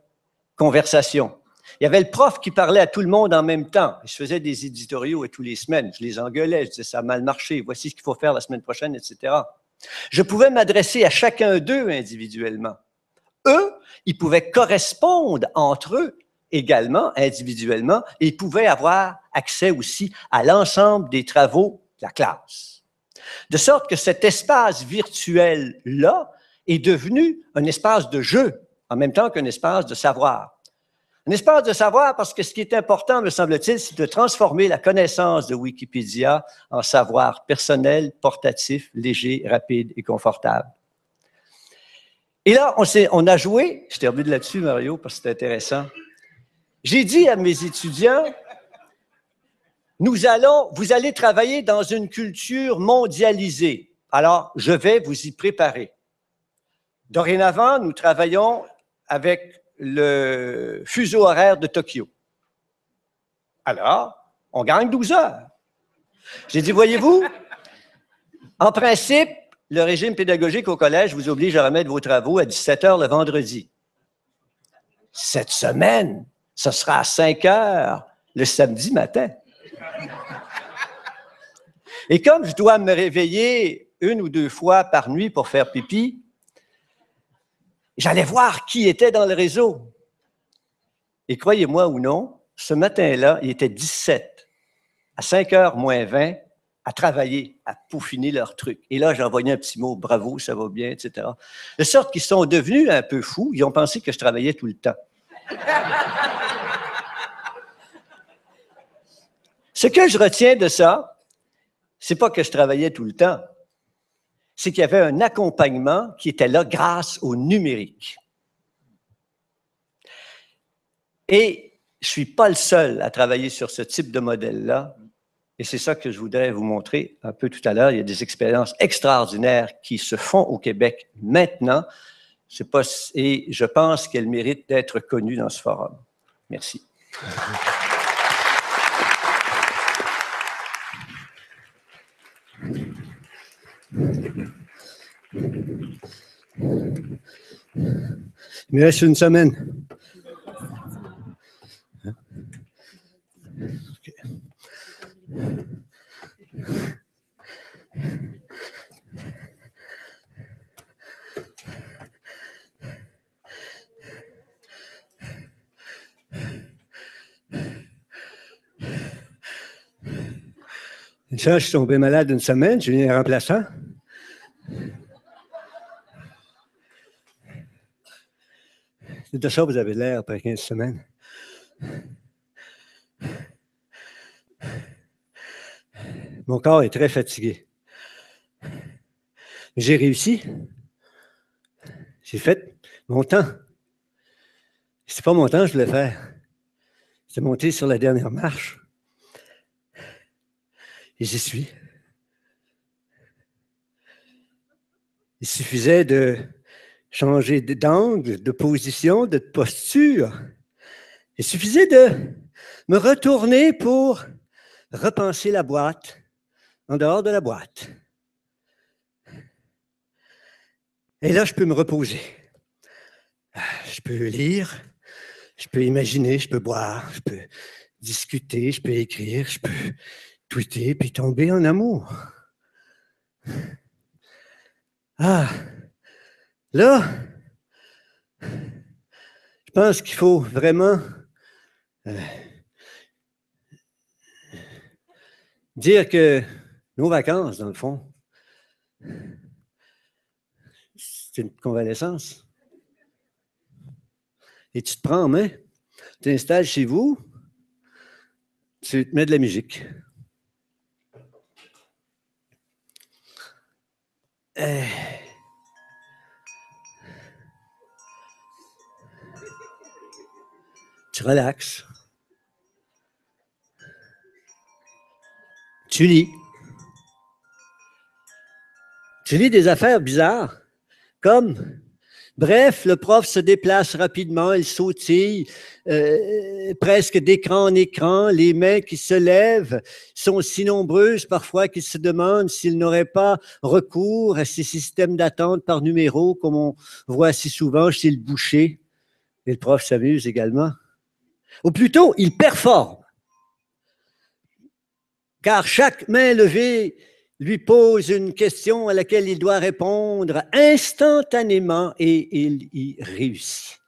conversation. Il y avait le prof qui parlait à tout le monde en même temps. Je faisais des éditoriaux tous les semaines. Je les engueulais. Je disais, ça a mal marché. Voici ce qu'il faut faire la semaine prochaine, etc. Je pouvais m'adresser à chacun d'eux individuellement. Eux, ils pouvaient correspondre entre eux également individuellement et ils pouvaient avoir accès aussi à l'ensemble des travaux de la classe. De sorte que cet espace virtuel-là est devenu un espace de jeu en même temps qu'un espace de savoir. Un espace de savoir parce que ce qui est important, me semble-t-il, c'est de transformer la connaissance de Wikipédia en savoir personnel, portatif, léger, rapide et confortable. Et là, on, on a joué, je termine là-dessus, Mario, parce que c'est intéressant. J'ai dit à mes étudiants, nous allons, vous allez travailler dans une culture mondialisée. Alors, je vais vous y préparer. Dorénavant, nous travaillons avec le fuseau horaire de Tokyo. Alors, on gagne 12 heures. J'ai dit, voyez-vous, (laughs) en principe, le régime pédagogique au collège vous oblige à remettre vos travaux à 17 heures le vendredi. Cette semaine, ce sera à 5 heures le samedi matin. Et comme je dois me réveiller une ou deux fois par nuit pour faire pipi, J'allais voir qui était dans le réseau. Et croyez-moi ou non, ce matin-là, il était 17, à 5 h moins 20, à travailler, à peaufiner leur truc. Et là, j'ai envoyé un petit mot, bravo, ça va bien, etc. De sorte qu'ils sont devenus un peu fous, ils ont pensé que je travaillais tout le temps. Ce que je retiens de ça, c'est pas que je travaillais tout le temps, c'est qu'il y avait un accompagnement qui était là grâce au numérique. Et je ne suis pas le seul à travailler sur ce type de modèle-là. Et c'est ça que je voudrais vous montrer un peu tout à l'heure. Il y a des expériences extraordinaires qui se font au Québec maintenant. Pas, et je pense qu'elles méritent d'être connues dans ce forum. Merci. (laughs) Il me reste une semaine. je suis tombé malade une semaine, je viens un remplaçant. De ça, vous avez l'air après 15 semaines. Mon corps est très fatigué. J'ai réussi. J'ai fait mon temps. C'est pas mon temps que je voulais faire. C'est monté sur la dernière marche. Et j'y suis. Il suffisait de changer d'angle, de position, de posture. Il suffisait de me retourner pour repenser la boîte en dehors de la boîte. Et là, je peux me reposer. Je peux lire, je peux imaginer, je peux boire, je peux discuter, je peux écrire, je peux tweeter, puis tomber en amour. Ah, là, je pense qu'il faut vraiment euh, dire que nos vacances, dans le fond, c'est une convalescence. Et tu te prends en main, tu t'installes chez vous, tu te mets de la musique. Eh. Tu relaxes. Tu lis. Tu lis des affaires bizarres, comme Bref, le prof se déplace rapidement, il sautille euh, presque d'écran en écran, les mains qui se lèvent sont si nombreuses parfois qu'il se demande s'il n'aurait pas recours à ces systèmes d'attente par numéro comme on voit si souvent chez le boucher. Et le prof s'amuse également. Ou plutôt, il performe. Car chaque main levée lui pose une question à laquelle il doit répondre instantanément et il y réussit.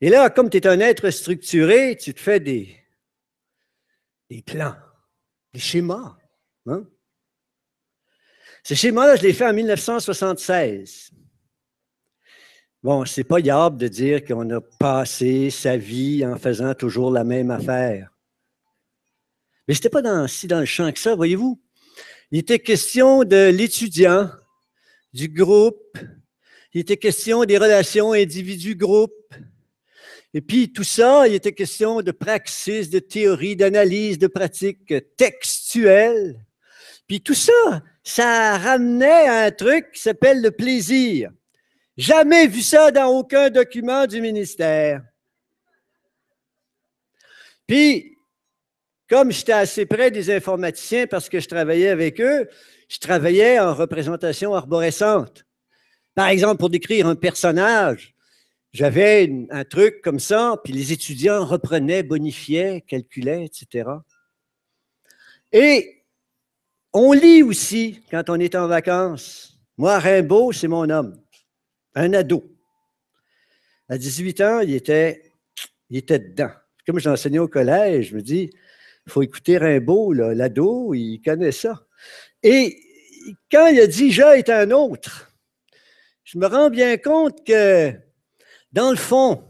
Et là, comme tu es un être structuré, tu te fais des, plans, des schémas. Hein? Ces schémas-là, je les fais en 1976. Bon, c'est pas yable de dire qu'on a passé sa vie en faisant toujours la même affaire. Mais ce pas dans, si dans le champ que ça, voyez-vous. Il était question de l'étudiant, du groupe. Il était question des relations individu-groupe. Et puis tout ça, il était question de praxis, de théorie, d'analyse, de pratique textuelle. Puis tout ça, ça ramenait à un truc qui s'appelle le plaisir. Jamais vu ça dans aucun document du ministère. Puis comme j'étais assez près des informaticiens parce que je travaillais avec eux, je travaillais en représentation arborescente. Par exemple, pour décrire un personnage, j'avais un truc comme ça, puis les étudiants reprenaient, bonifiaient, calculaient, etc. Et on lit aussi quand on est en vacances. Moi, Rimbaud, c'est mon homme, un ado. À 18 ans, il était, il était dedans. Comme j'enseignais au collège, je me dis, il faut écouter Rimbaud, l'ado, il connaît ça. Et quand il a dit Je est un autre, je me rends bien compte que, dans le fond,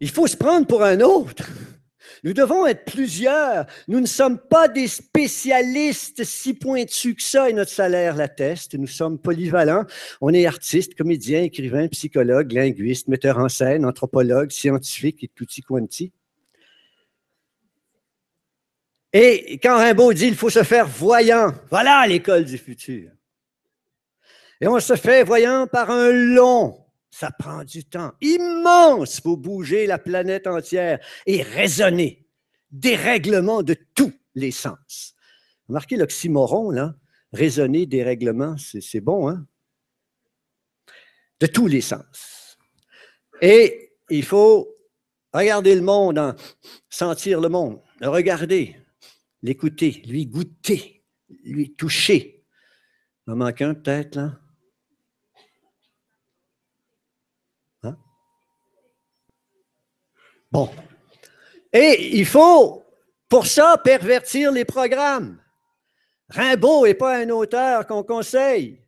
il faut se prendre pour un autre. Nous devons être plusieurs. Nous ne sommes pas des spécialistes si pointus que ça et notre salaire l'atteste. Nous sommes polyvalents. On est artistes, comédiens, écrivains, psychologues, linguistes, metteurs en scène, anthropologues, scientifiques et tutti quanti. Et quand Rimbaud dit il faut se faire voyant, voilà l'école du futur. Et on se fait voyant par un long, ça prend du temps, immense pour bouger la planète entière et raisonner, dérèglement de tous les sens. Remarquez l'oxymoron, là, raisonner, dérèglement, c'est bon, hein? De tous les sens. Et il faut regarder le monde, sentir le monde, le regarder, l'écouter, lui goûter, lui toucher. Il en manque un peut-être, là. Hein? Bon. Et il faut, pour ça, pervertir les programmes. Rimbaud n'est pas un auteur qu'on conseille.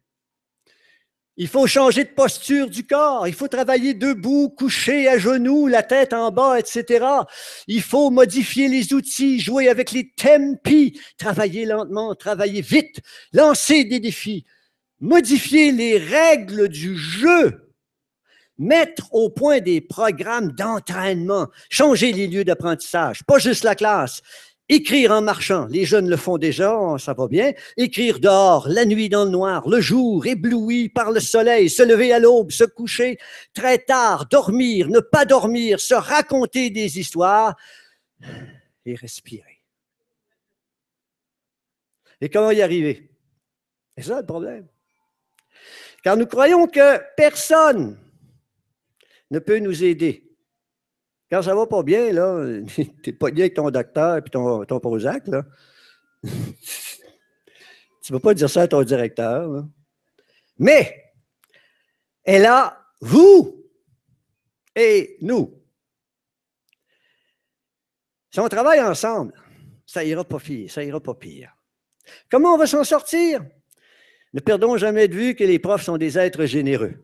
Il faut changer de posture du corps. Il faut travailler debout, couché, à genoux, la tête en bas, etc. Il faut modifier les outils, jouer avec les tempi, travailler lentement, travailler vite, lancer des défis, modifier les règles du jeu, mettre au point des programmes d'entraînement, changer les lieux d'apprentissage, pas juste la classe, Écrire en marchant, les jeunes le font déjà, ça va bien. Écrire dehors, la nuit dans le noir, le jour ébloui par le soleil, se lever à l'aube, se coucher très tard, dormir, ne pas dormir, se raconter des histoires et respirer. Et comment y arriver C'est ça le problème. Car nous croyons que personne ne peut nous aider quand ça va pas bien, là, n'es pas bien avec ton docteur et ton, ton Prozac, là. (laughs) tu peux pas dire ça à ton directeur. Mais, elle a vous et nous. Si on travaille ensemble, ça ira pas pire, ça ira pas pire. Comment on va s'en sortir? Ne perdons jamais de vue que les profs sont des êtres généreux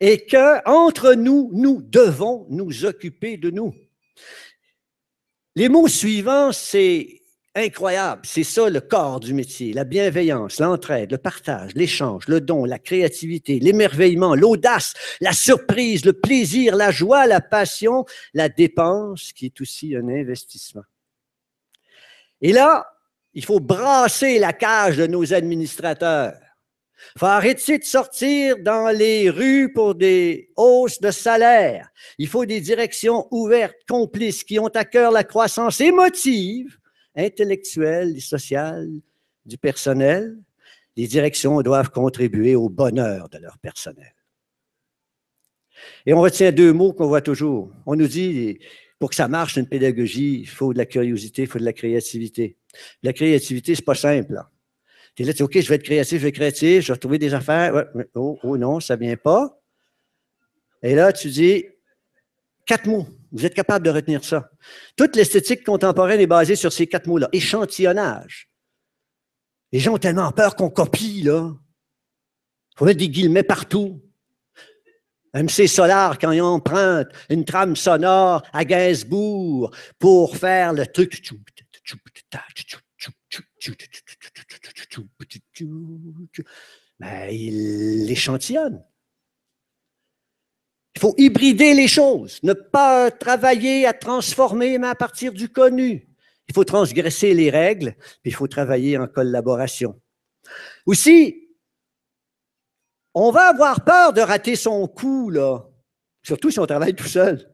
et que entre nous, nous devons nous occuper de nous. Les mots suivants, c'est incroyable, c'est ça le corps du métier, la bienveillance, l'entraide, le partage, l'échange, le don, la créativité, l'émerveillement, l'audace, la surprise, le plaisir, la joie, la passion, la dépense qui est aussi un investissement. Et là, il faut brasser la cage de nos administrateurs faut arrêter de sortir dans les rues pour des hausses de salaire. Il faut des directions ouvertes, complices, qui ont à cœur la croissance émotive, intellectuelle et sociale du personnel. Les directions doivent contribuer au bonheur de leur personnel. Et on retient deux mots qu'on voit toujours. On nous dit, pour que ça marche, une pédagogie, il faut de la curiosité, il faut de la créativité. La créativité, c'est pas simple. Tu es là, tu dis, OK, je vais être créatif, je vais être créatif, je vais trouver des affaires. oh, non, ça ne vient pas. Et là, tu dis quatre mots. Vous êtes capable de retenir ça. Toute l'esthétique contemporaine est basée sur ces quatre mots-là. Échantillonnage. Les gens ont tellement peur qu'on copie, là. Il faut mettre des guillemets partout. MC Solar, quand il emprunte une trame sonore à Gainsbourg pour faire le truc. Ben, il l'échantillonne. Il faut hybrider les choses, ne pas travailler à transformer, mais à partir du connu. Il faut transgresser les règles, puis il faut travailler en collaboration. Aussi, on va avoir peur de rater son coup, là, surtout si on travaille tout seul.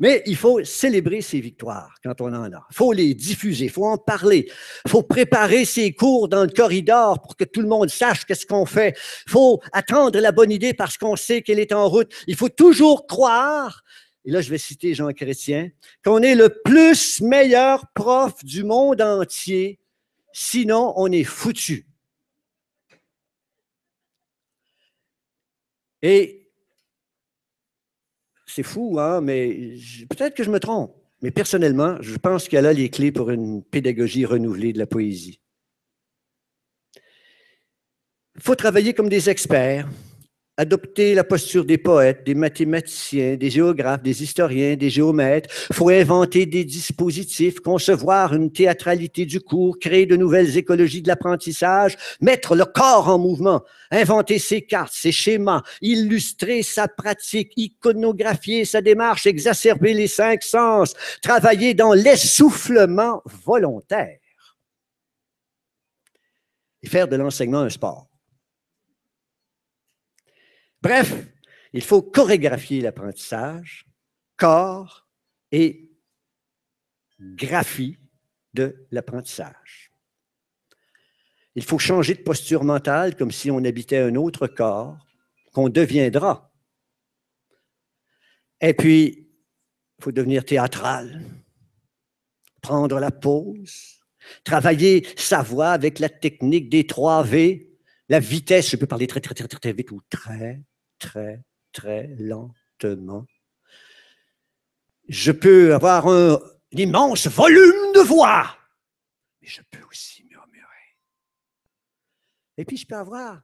Mais il faut célébrer ses victoires quand on en a. Il faut les diffuser, il faut en parler. Il faut préparer ses cours dans le corridor pour que tout le monde sache qu'est-ce qu'on fait. Il faut attendre la bonne idée parce qu'on sait qu'elle est en route. Il faut toujours croire, et là je vais citer Jean Chrétien, qu'on est le plus meilleur prof du monde entier, sinon on est foutu. Et c'est fou, hein, mais peut-être que je me trompe. Mais personnellement, je pense qu'elle a les clés pour une pédagogie renouvelée de la poésie. Il faut travailler comme des experts adopter la posture des poètes, des mathématiciens, des géographes, des historiens, des géomètres. Faut inventer des dispositifs, concevoir une théâtralité du cours, créer de nouvelles écologies de l'apprentissage, mettre le corps en mouvement, inventer ses cartes, ses schémas, illustrer sa pratique, iconographier sa démarche, exacerber les cinq sens, travailler dans l'essoufflement volontaire et faire de l'enseignement un sport. Bref, il faut chorégraphier l'apprentissage, corps et graphie de l'apprentissage. Il faut changer de posture mentale comme si on habitait un autre corps qu'on deviendra. Et puis, il faut devenir théâtral, prendre la pause, travailler sa voix avec la technique des 3 V, la vitesse, je peux parler très, très, très, très, très vite ou très, très, très lentement. Je peux avoir un, immense volume de voix, mais je peux aussi murmurer. Et puis je peux avoir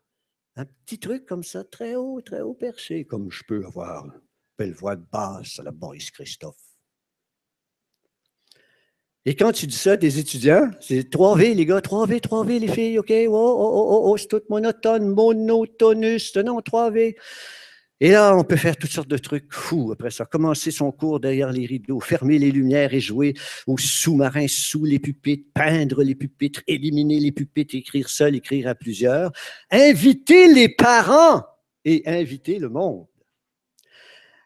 un petit truc comme ça, très haut, très haut percé, comme je peux avoir une belle voix de basse à la Boris Christophe. Et quand tu dis ça des étudiants, c'est 3V, les gars, 3V, 3V, les filles, OK, oh, oh, oh, oh, c'est tout monotone, monotonus, non, 3V. Et là, on peut faire toutes sortes de trucs fous après ça. Commencer son cours derrière les rideaux, fermer les lumières et jouer au sous-marin sous les pupitres, peindre les pupitres, éliminer les pupitres, écrire seul, écrire à plusieurs. Inviter les parents et inviter le monde.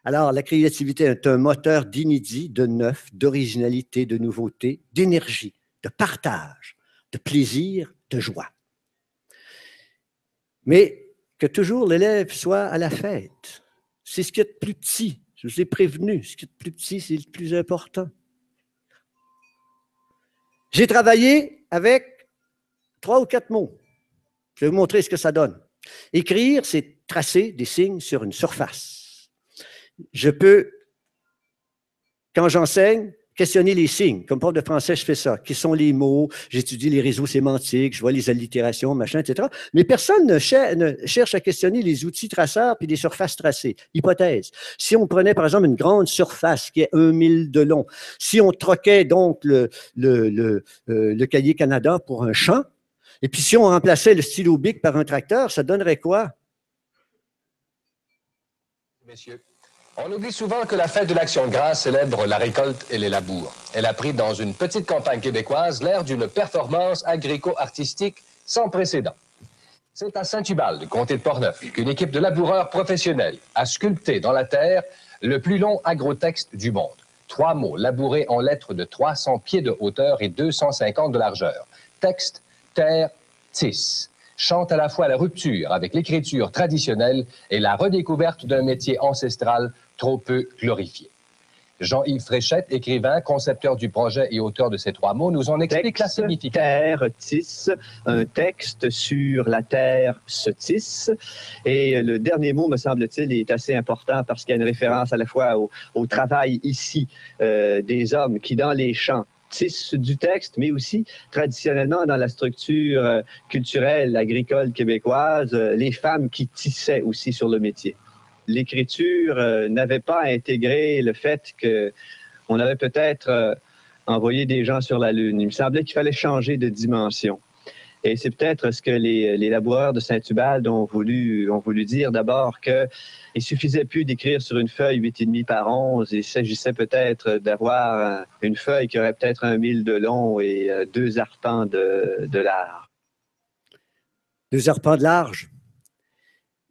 Alors, la créativité est un moteur d'inédit, de neuf, d'originalité, de nouveauté, d'énergie, de partage, de plaisir, de joie. Mais que toujours l'élève soit à la fête, c'est ce qui est de plus petit. Je vous ai prévenu, ce qui est de plus petit, c'est le plus important. J'ai travaillé avec trois ou quatre mots. Je vais vous montrer ce que ça donne. Écrire, c'est tracer des signes sur une surface je peux, quand j'enseigne, questionner les signes. Comme prof de français, je fais ça. Qui sont les mots? J'étudie les réseaux sémantiques, je vois les allitérations, machin, etc. Mais personne ne, cherche à questionner les outils traceurs puis les surfaces tracées. Hypothèse. Si on prenait, par exemple, une grande surface qui est 1 mille de long, si on troquait donc le, le, euh, le cahier Canada pour un champ, et puis si on remplaçait le stylo bic par un tracteur, ça donnerait quoi? Monsieur. On oublie souvent que la fête de l'Action de grâce célèbre la récolte et les labours. Elle a pris dans une petite campagne québécoise l'air d'une performance agrico-artistique sans précédent. C'est à saint du comté de Portneuf, qu'une équipe de laboureurs professionnels a sculpté dans la terre le plus long agrotexte du monde. Trois mots labourés en lettres de 300 pieds de hauteur et 250 de largeur. Texte, terre, tis. chante à la fois la rupture avec l'écriture traditionnelle et la redécouverte d'un métier ancestral trop peu glorifié. Jean-Yves Fréchette, écrivain, concepteur du projet et auteur de ces trois mots, nous en explique la signification. Terre tisse, un texte sur la terre se tisse. Et le dernier mot, me semble-t-il, est assez important parce qu'il y a une référence à la fois au, travail ici euh, des hommes qui, dans les champs, tissent du texte, mais aussi traditionnellement dans la structure euh, culturelle agricole québécoise, euh, les femmes qui tissaient aussi sur le métier l'écriture euh, n'avait pas intégré le fait que on avait peut-être euh, envoyé des gens sur la Lune. Il me semblait qu'il fallait changer de dimension. Et c'est peut-être ce que les, laboureurs de Saint-Ubald ont voulu, dire d'abord qu'il il suffisait plus d'écrire sur une feuille 8,5 par 11. Il s'agissait peut-être d'avoir une feuille qui aurait peut-être un mille de long et euh, deux arpents de large. Deux arpents de large?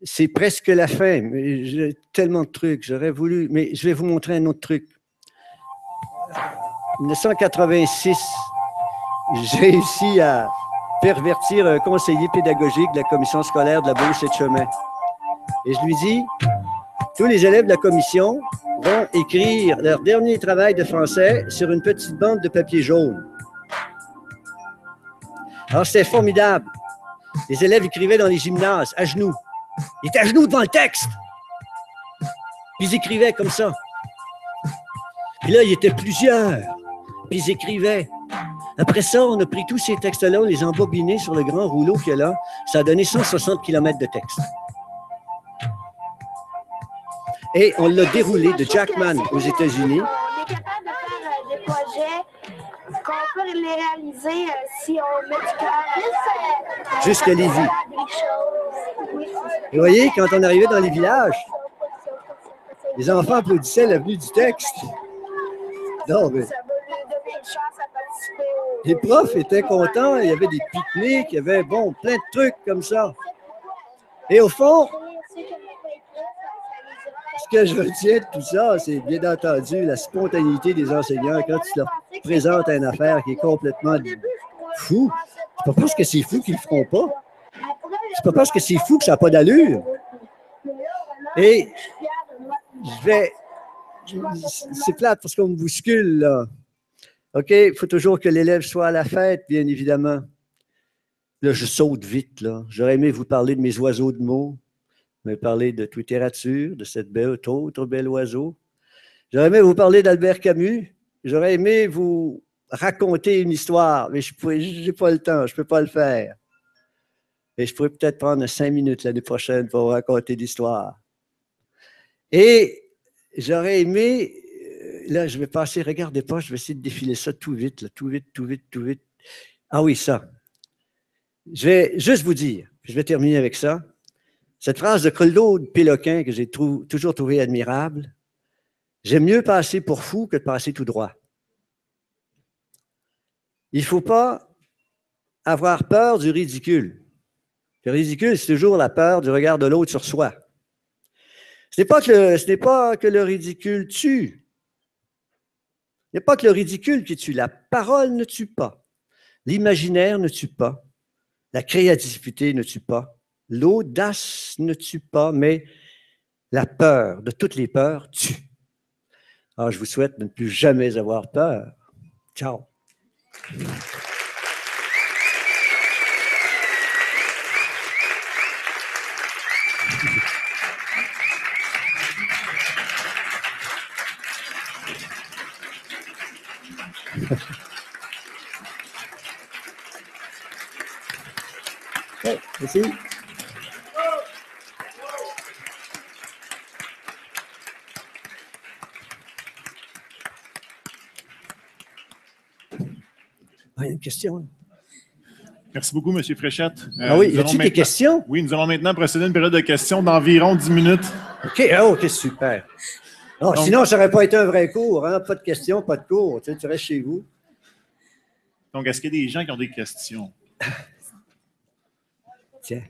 c'est presque la fin. J'ai tellement de trucs, j'aurais voulu. Mais je vais vous montrer un autre truc. 1986, j'ai réussi à pervertir un conseiller pédagogique de la commission scolaire de la Bourse et de Chemin. Et je lui dis, tous les élèves de la commission vont écrire leur dernier travail de français sur une petite bande de papier jaune. Alors, c'est formidable. Les élèves écrivaient dans les gymnases, à genoux. Ils étaient à genoux devant le texte. ils écrivaient comme ça. Puis là, il était plusieurs. Puis ils écrivaient. Après ça, on a pris tous ces textes-là, on les a embobinés sur le grand rouleau qui est là. Ça a donné 160 km de texte. Et on l'a déroulé de Jackman aux États-Unis. On est capable de faire euh, des projets qu'on peut les réaliser euh, si on met du cœur. Euh, euh, Jusqu'à Lévis. Vous voyez, quand on arrivait dans les villages, les enfants applaudissaient la vue du texte. Non, Les profs étaient contents, il y avait des pique-niques, il y avait bon, plein de trucs comme ça. Et au fond, ce que je retiens de tout ça, c'est bien entendu la spontanéité des enseignants quand ils leur présente une affaire qui est complètement fou. C'est pas parce que c'est fou qu'ils le feront pas. C'est pas parce que c'est fou que ça n'a pas d'allure. Et je vais. C'est plate parce qu'on me bouscule, là. OK? Il faut toujours que l'élève soit à la fête, bien évidemment. Là, je saute vite, là. J'aurais aimé vous parler de mes oiseaux de mots, mais parler de twitterature, de cet autre bel oiseau. J'aurais aimé vous parler d'Albert Camus, J'aurais aimé vous raconter une histoire, mais je n'ai pas le temps, je ne peux pas le faire. Mais je pourrais peut-être prendre cinq minutes l'année prochaine pour vous raconter l'histoire. Et j'aurais aimé, euh, là je vais passer, regardez pas, je vais essayer de défiler ça tout vite, tout vite, tout vite, tout vite. Ah oui, ça. Je vais juste vous dire, je vais terminer avec ça. Cette phrase de de Péloquin que j'ai toujours trouvée admirable, J'aime mieux passer pour fou que de passer tout droit. Il ne faut pas avoir peur du ridicule. Le ridicule, c'est toujours la peur du regard de l'autre sur soi. Ce n'est pas, que le ridicule tue. Ce n'est pas que le ridicule qui tue. La parole ne tue pas. L'imaginaire ne tue pas. La créativité ne tue pas. L'audace ne tue pas, mais la peur de toutes les peurs tue. Alors, ah, je vous souhaite de ne plus jamais avoir peur. Ciao. Ah, Merci beaucoup, M. Fréchette. Euh, ah oui, y a t des questions? Oui, nous allons maintenant procéder à une période de questions d'environ 10 minutes. OK, ah, OK, super. sinon, ça n'aurait pas été un vrai cours. Hein? Pas de questions, pas de cours. Tu, restes chez vous. Donc, est-ce qu'il y a des gens qui ont des questions? (laughs) Tiens.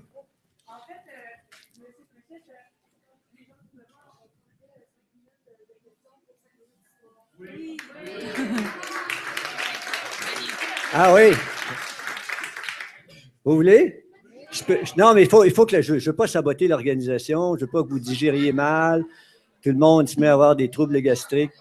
Oui. Ah oui? Vous voulez? non, mais il faut, il faut que je ne veux pas saboter l'organisation. Je ne veux pas que vous digériez mal. Tout le monde se met à avoir des troubles gastriques.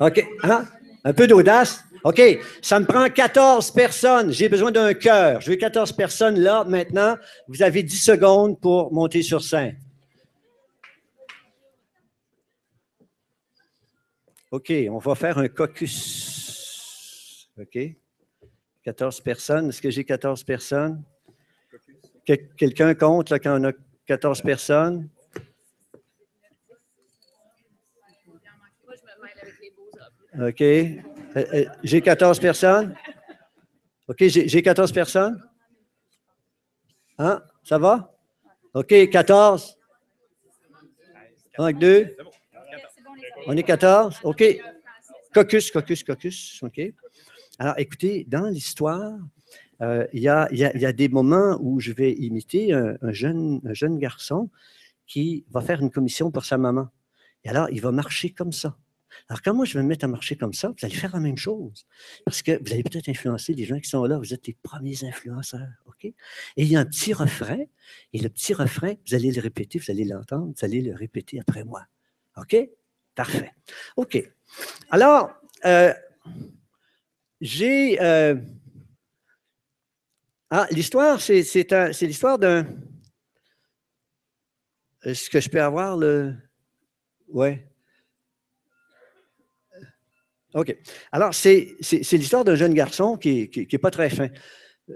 OK. Hein? Un peu d'audace. OK. Ça me prend 14 personnes. J'ai besoin d'un cœur. Je veux 14 personnes là maintenant. Vous avez 10 secondes pour monter sur scène. OK, on va faire un caucus. OK? 14 personnes. Est-ce que j'ai 14 personnes? Quelqu'un compte quand on a 14 euh, euh, personnes? OK. j'ai 14 personnes? OK, j'ai 14 personnes? Hein? Ça va? OK, 14? Avec deux? On est 14? OK. Cocus, caucus, caucus. OK. Alors, écoutez, dans l'histoire, euh, il y, a, des moments où je vais imiter un, jeune, garçon qui va faire une commission pour sa maman. Et alors, il va marcher comme ça. Alors, quand moi, je vais me mettre à marcher comme ça, vous allez faire la même chose. Parce que vous allez peut-être influencer des gens qui sont là. Vous êtes les premiers influenceurs, OK? Et il y a un petit refrain. Et le petit refrain, vous allez le répéter, vous allez l'entendre, vous allez le répéter après moi. OK? Parfait. OK. Alors, euh, j'ai... Euh, ah, l'histoire, c'est l'histoire d'un... Est-ce que je peux avoir le... Ouais. Euh, OK. Alors, c'est l'histoire d'un jeune garçon qui n'est pas très fin.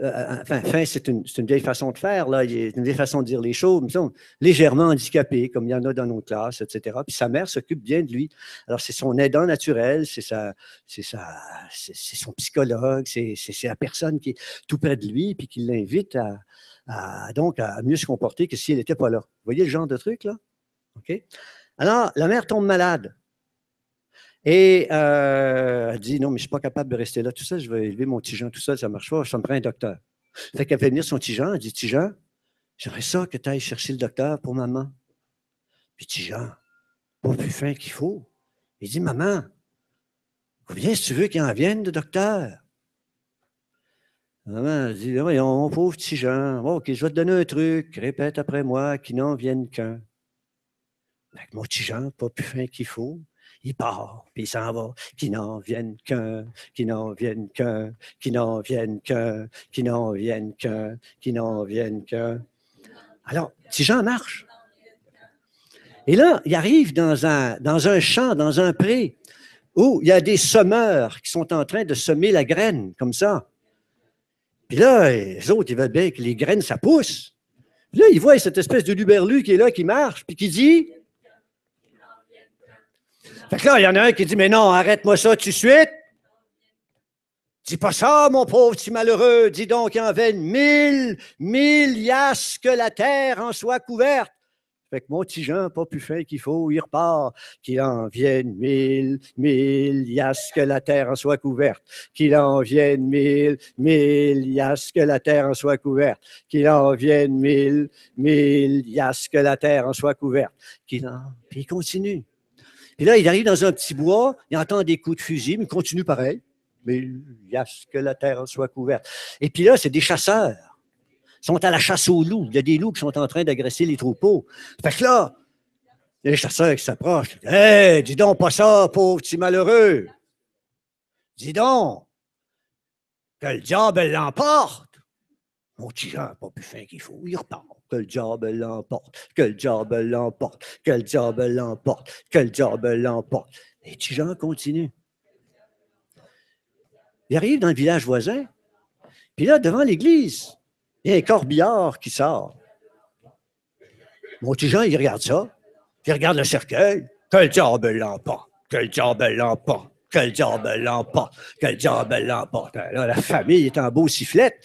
Euh, euh, enfin, c'est une, vieille façon de faire, là, une vieille façon de dire les choses, mais légèrement handicapé, comme il y en a dans nos classes, etc. Puis sa mère s'occupe bien de lui. Alors, c'est son aidant naturel, c'est c'est son psychologue, c'est, la personne qui est tout près de lui, puis qui l'invite à, donc, à mieux se comporter que s'il n'était pas là. Vous voyez le genre de truc, là? OK? Alors, la mère tombe malade. Et euh, elle dit, non, mais je ne suis pas capable de rester là tout ça je vais élever mon tigeant tout ça ça ne marche pas, Je en prend un docteur. Fait qu'elle fait venir son tigeant. elle dit, Tigeant, j'aimerais ça que tu ailles chercher le docteur pour maman. Puis tigeant, « pas plus fin qu'il faut. Il dit, maman, viens si tu veux qu'il en vienne de docteur? Maman dit, voyons, pauvre tigeant. OK, je vais te donner un truc, répète après moi, qu'il n'en vienne qu'un. Avec mon tigeant, pas plus fin qu'il faut il part, puis il s'en va, qui n'en viennent qu'un, qui n'en viennent qu'un, qui n'en viennent qu'un, qui n'en viennent qu'un, qui n'en viennent qu'un. Alors, si gens marchent. Et là, il arrive dans un, dans un champ, dans un pré, où il y a des semeurs qui sont en train de semer la graine, comme ça. Puis là, les autres, ils veulent bien que les graines, ça pousse. là, ils voient cette espèce de luberlu qui est là, qui marche, puis qui dit fait que là, il y en a un qui dit Mais non, arrête-moi ça tout de suite. Dis pas ça, mon pauvre petit malheureux. Dis donc il en avait mille, mille yasses que la terre en soit couverte. Fait que mon petit Jean, pas plus fin qu'il faut, il repart. Qu'il en vienne mille, mille yasses que la terre en soit couverte. Qu'il en vienne mille, mille yasses que la terre en soit couverte. Qu'il en vienne mille, mille yasses que la terre en soit couverte. Qu'il en. Puis il continue. Et là, il arrive dans un petit bois, il entend des coups de fusil, mais il continue pareil. Mais il y a ce que la terre soit couverte. Et puis là, c'est des chasseurs. Ils sont à la chasse aux loups. Il y a des loups qui sont en train d'agresser les troupeaux. Fait que là, il y a les chasseurs qui s'approchent. Hé, dis donc pas ça, pauvre petit malheureux. Dis donc, que le diable l'emporte. Mon petit Jean n'a pas plus fin qu'il faut. Il repart. Que le diable l'emporte. Que le diable l'emporte. Que le diable l'emporte. Que le diable l'emporte. Et petit Jean continue. Il arrive dans le village voisin. Puis là, devant l'église, il y a un corbillard qui sort. Mon petit Jean, il regarde ça. Il regarde le cercueil. Que le diable l'emporte. Que le diable l'emporte. Que le diable l'emporte. Que le diable l'emporte. Là, la famille est en beau sifflette.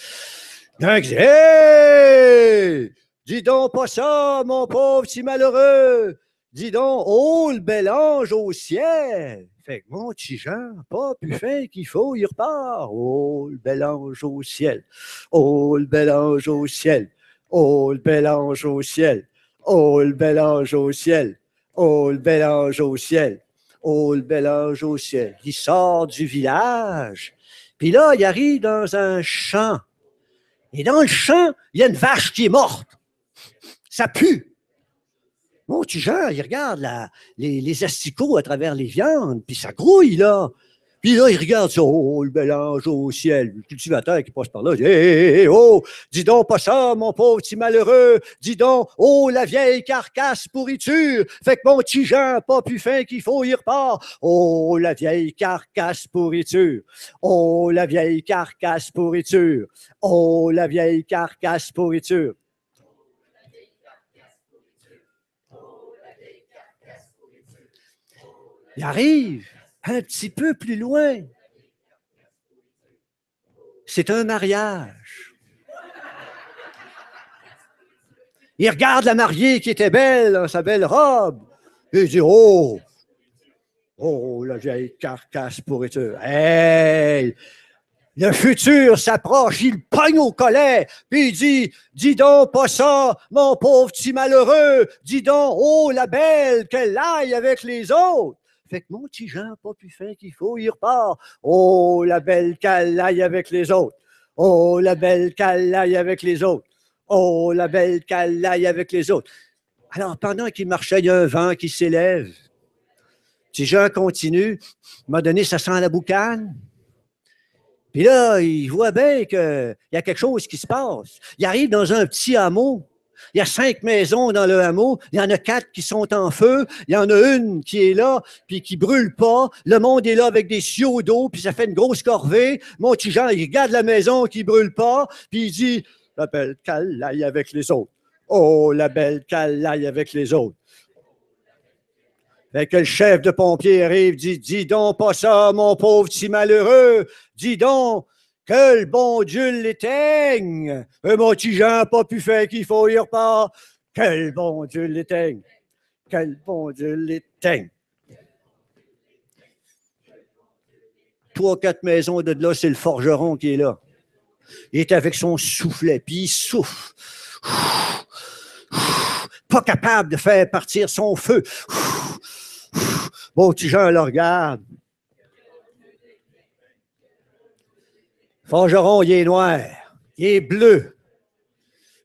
Dis donc pas ça, mon pauvre si malheureux! Dis donc, oh le bel ange au ciel! Fait que mon petit Jean, pas plus fin qu'il faut, il repart. Oh le bel ange au ciel! Oh le bel ange au ciel! Oh le bel ange au ciel! Oh le bel ange au ciel! Oh le bel ange au ciel! Oh le bel ange au ciel! Il sort du village, puis là, il arrive dans un champ et dans le champ, il y a une vache qui est morte. Ça pue. Mon petit Jean, il regarde les, asticots à travers les viandes, puis ça grouille, là. Puis là, il regarde oh, le bel ange au ciel. Le cultivateur qui passe par là, il oh, dis donc pas ça, mon pauvre petit malheureux. Dis donc, oh, la vieille carcasse pourriture. Fait que mon petit Jean, pas plus fin qu'il faut, il repart. Oh, la vieille carcasse pourriture. Oh, la vieille carcasse pourriture. Oh, la vieille carcasse pourriture. Il arrive un petit peu plus loin. C'est un mariage. Il regarde la mariée qui était belle, dans sa belle robe. Et il dit, oh, oh, la vieille carcasse pourriture. le futur s'approche, il pogne au collet, puis il dit Dis donc pas ça, mon pauvre petit malheureux, dis donc, oh la belle, qu'elle aille avec les autres. Fait que mon petit Jean, pas plus fin qu'il faut, il repart. Oh, la belle calaille avec les autres. Oh, la belle calaille avec les autres. Oh, la belle calaille avec les autres. Alors, pendant qu'il marchait, il y a un vent qui s'élève. Petit Jean continue. m'a donné, ça sent la boucane. Puis là, il voit bien qu'il y a quelque chose qui se passe. Il arrive dans un petit hameau. Il y a cinq maisons dans le hameau. Il y en a quatre qui sont en feu. Il y en a une qui est là, puis qui brûle pas. Le monde est là avec des tuyaux d'eau, puis ça fait une grosse corvée. Mon petit Jean, il regarde la maison qui brûle pas, puis il dit, la belle calaille avec les autres. Oh, la belle calaille avec les autres. Fait que le chef de pompier arrive, dit, dis donc pas ça, mon pauvre petit malheureux. Dis donc, quel bon Dieu l'éteigne! Un euh, mon petit Jean pas pu faire qu'il faut y repart! Quel bon Dieu l'éteigne! quel bon Dieu l'éteigne! Trois, quatre maisons de là, c'est le forgeron qui est là. Il est avec son soufflet, puis il souffle. Pas capable de faire partir son feu. Bon petit Jean le regarde. Forgeron, il est noir. Il est bleu.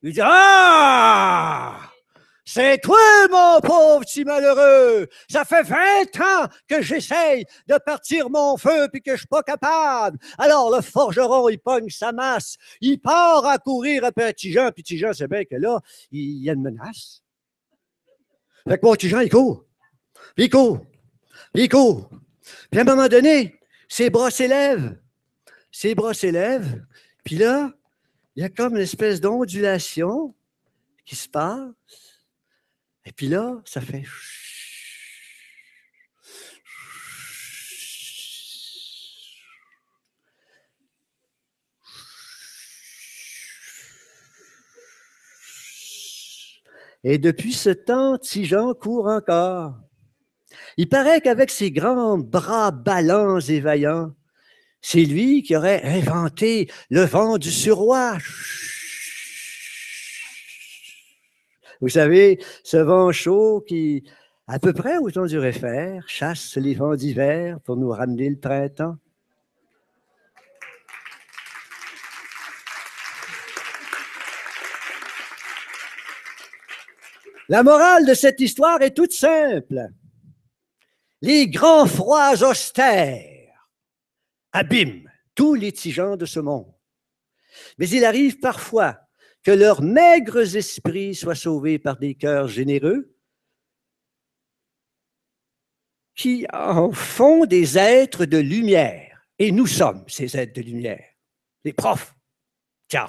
Il dit Ah! C'est toi, mon pauvre petit malheureux! Ça fait 20 ans que j'essaye de partir mon feu puis que je suis pas capable! Alors, le forgeron, il pogne sa masse. Il part à courir après Petit Jean, Petit Jean, c'est bien que là, il y a une menace. Fait que Petit Jean, il court. il court. il court. Puis à un moment donné, ses bras s'élèvent ses bras s'élèvent, puis là, il y a comme une espèce d'ondulation qui se passe. Et puis là, ça fait. Et depuis ce temps, Tijan court encore. Il paraît qu'avec ses grands bras ballants et vaillants, c'est lui qui aurait inventé le vent du surroi. Vous savez, ce vent chaud qui, à peu près autant temps du réfère, chasse les vents d'hiver pour nous ramener le printemps. La morale de cette histoire est toute simple. Les grands froids austères abîme tous les tigeants de ce monde. Mais il arrive parfois que leurs maigres esprits soient sauvés par des cœurs généreux qui en font des êtres de lumière. Et nous sommes ces êtres de lumière, les profs. Ciao.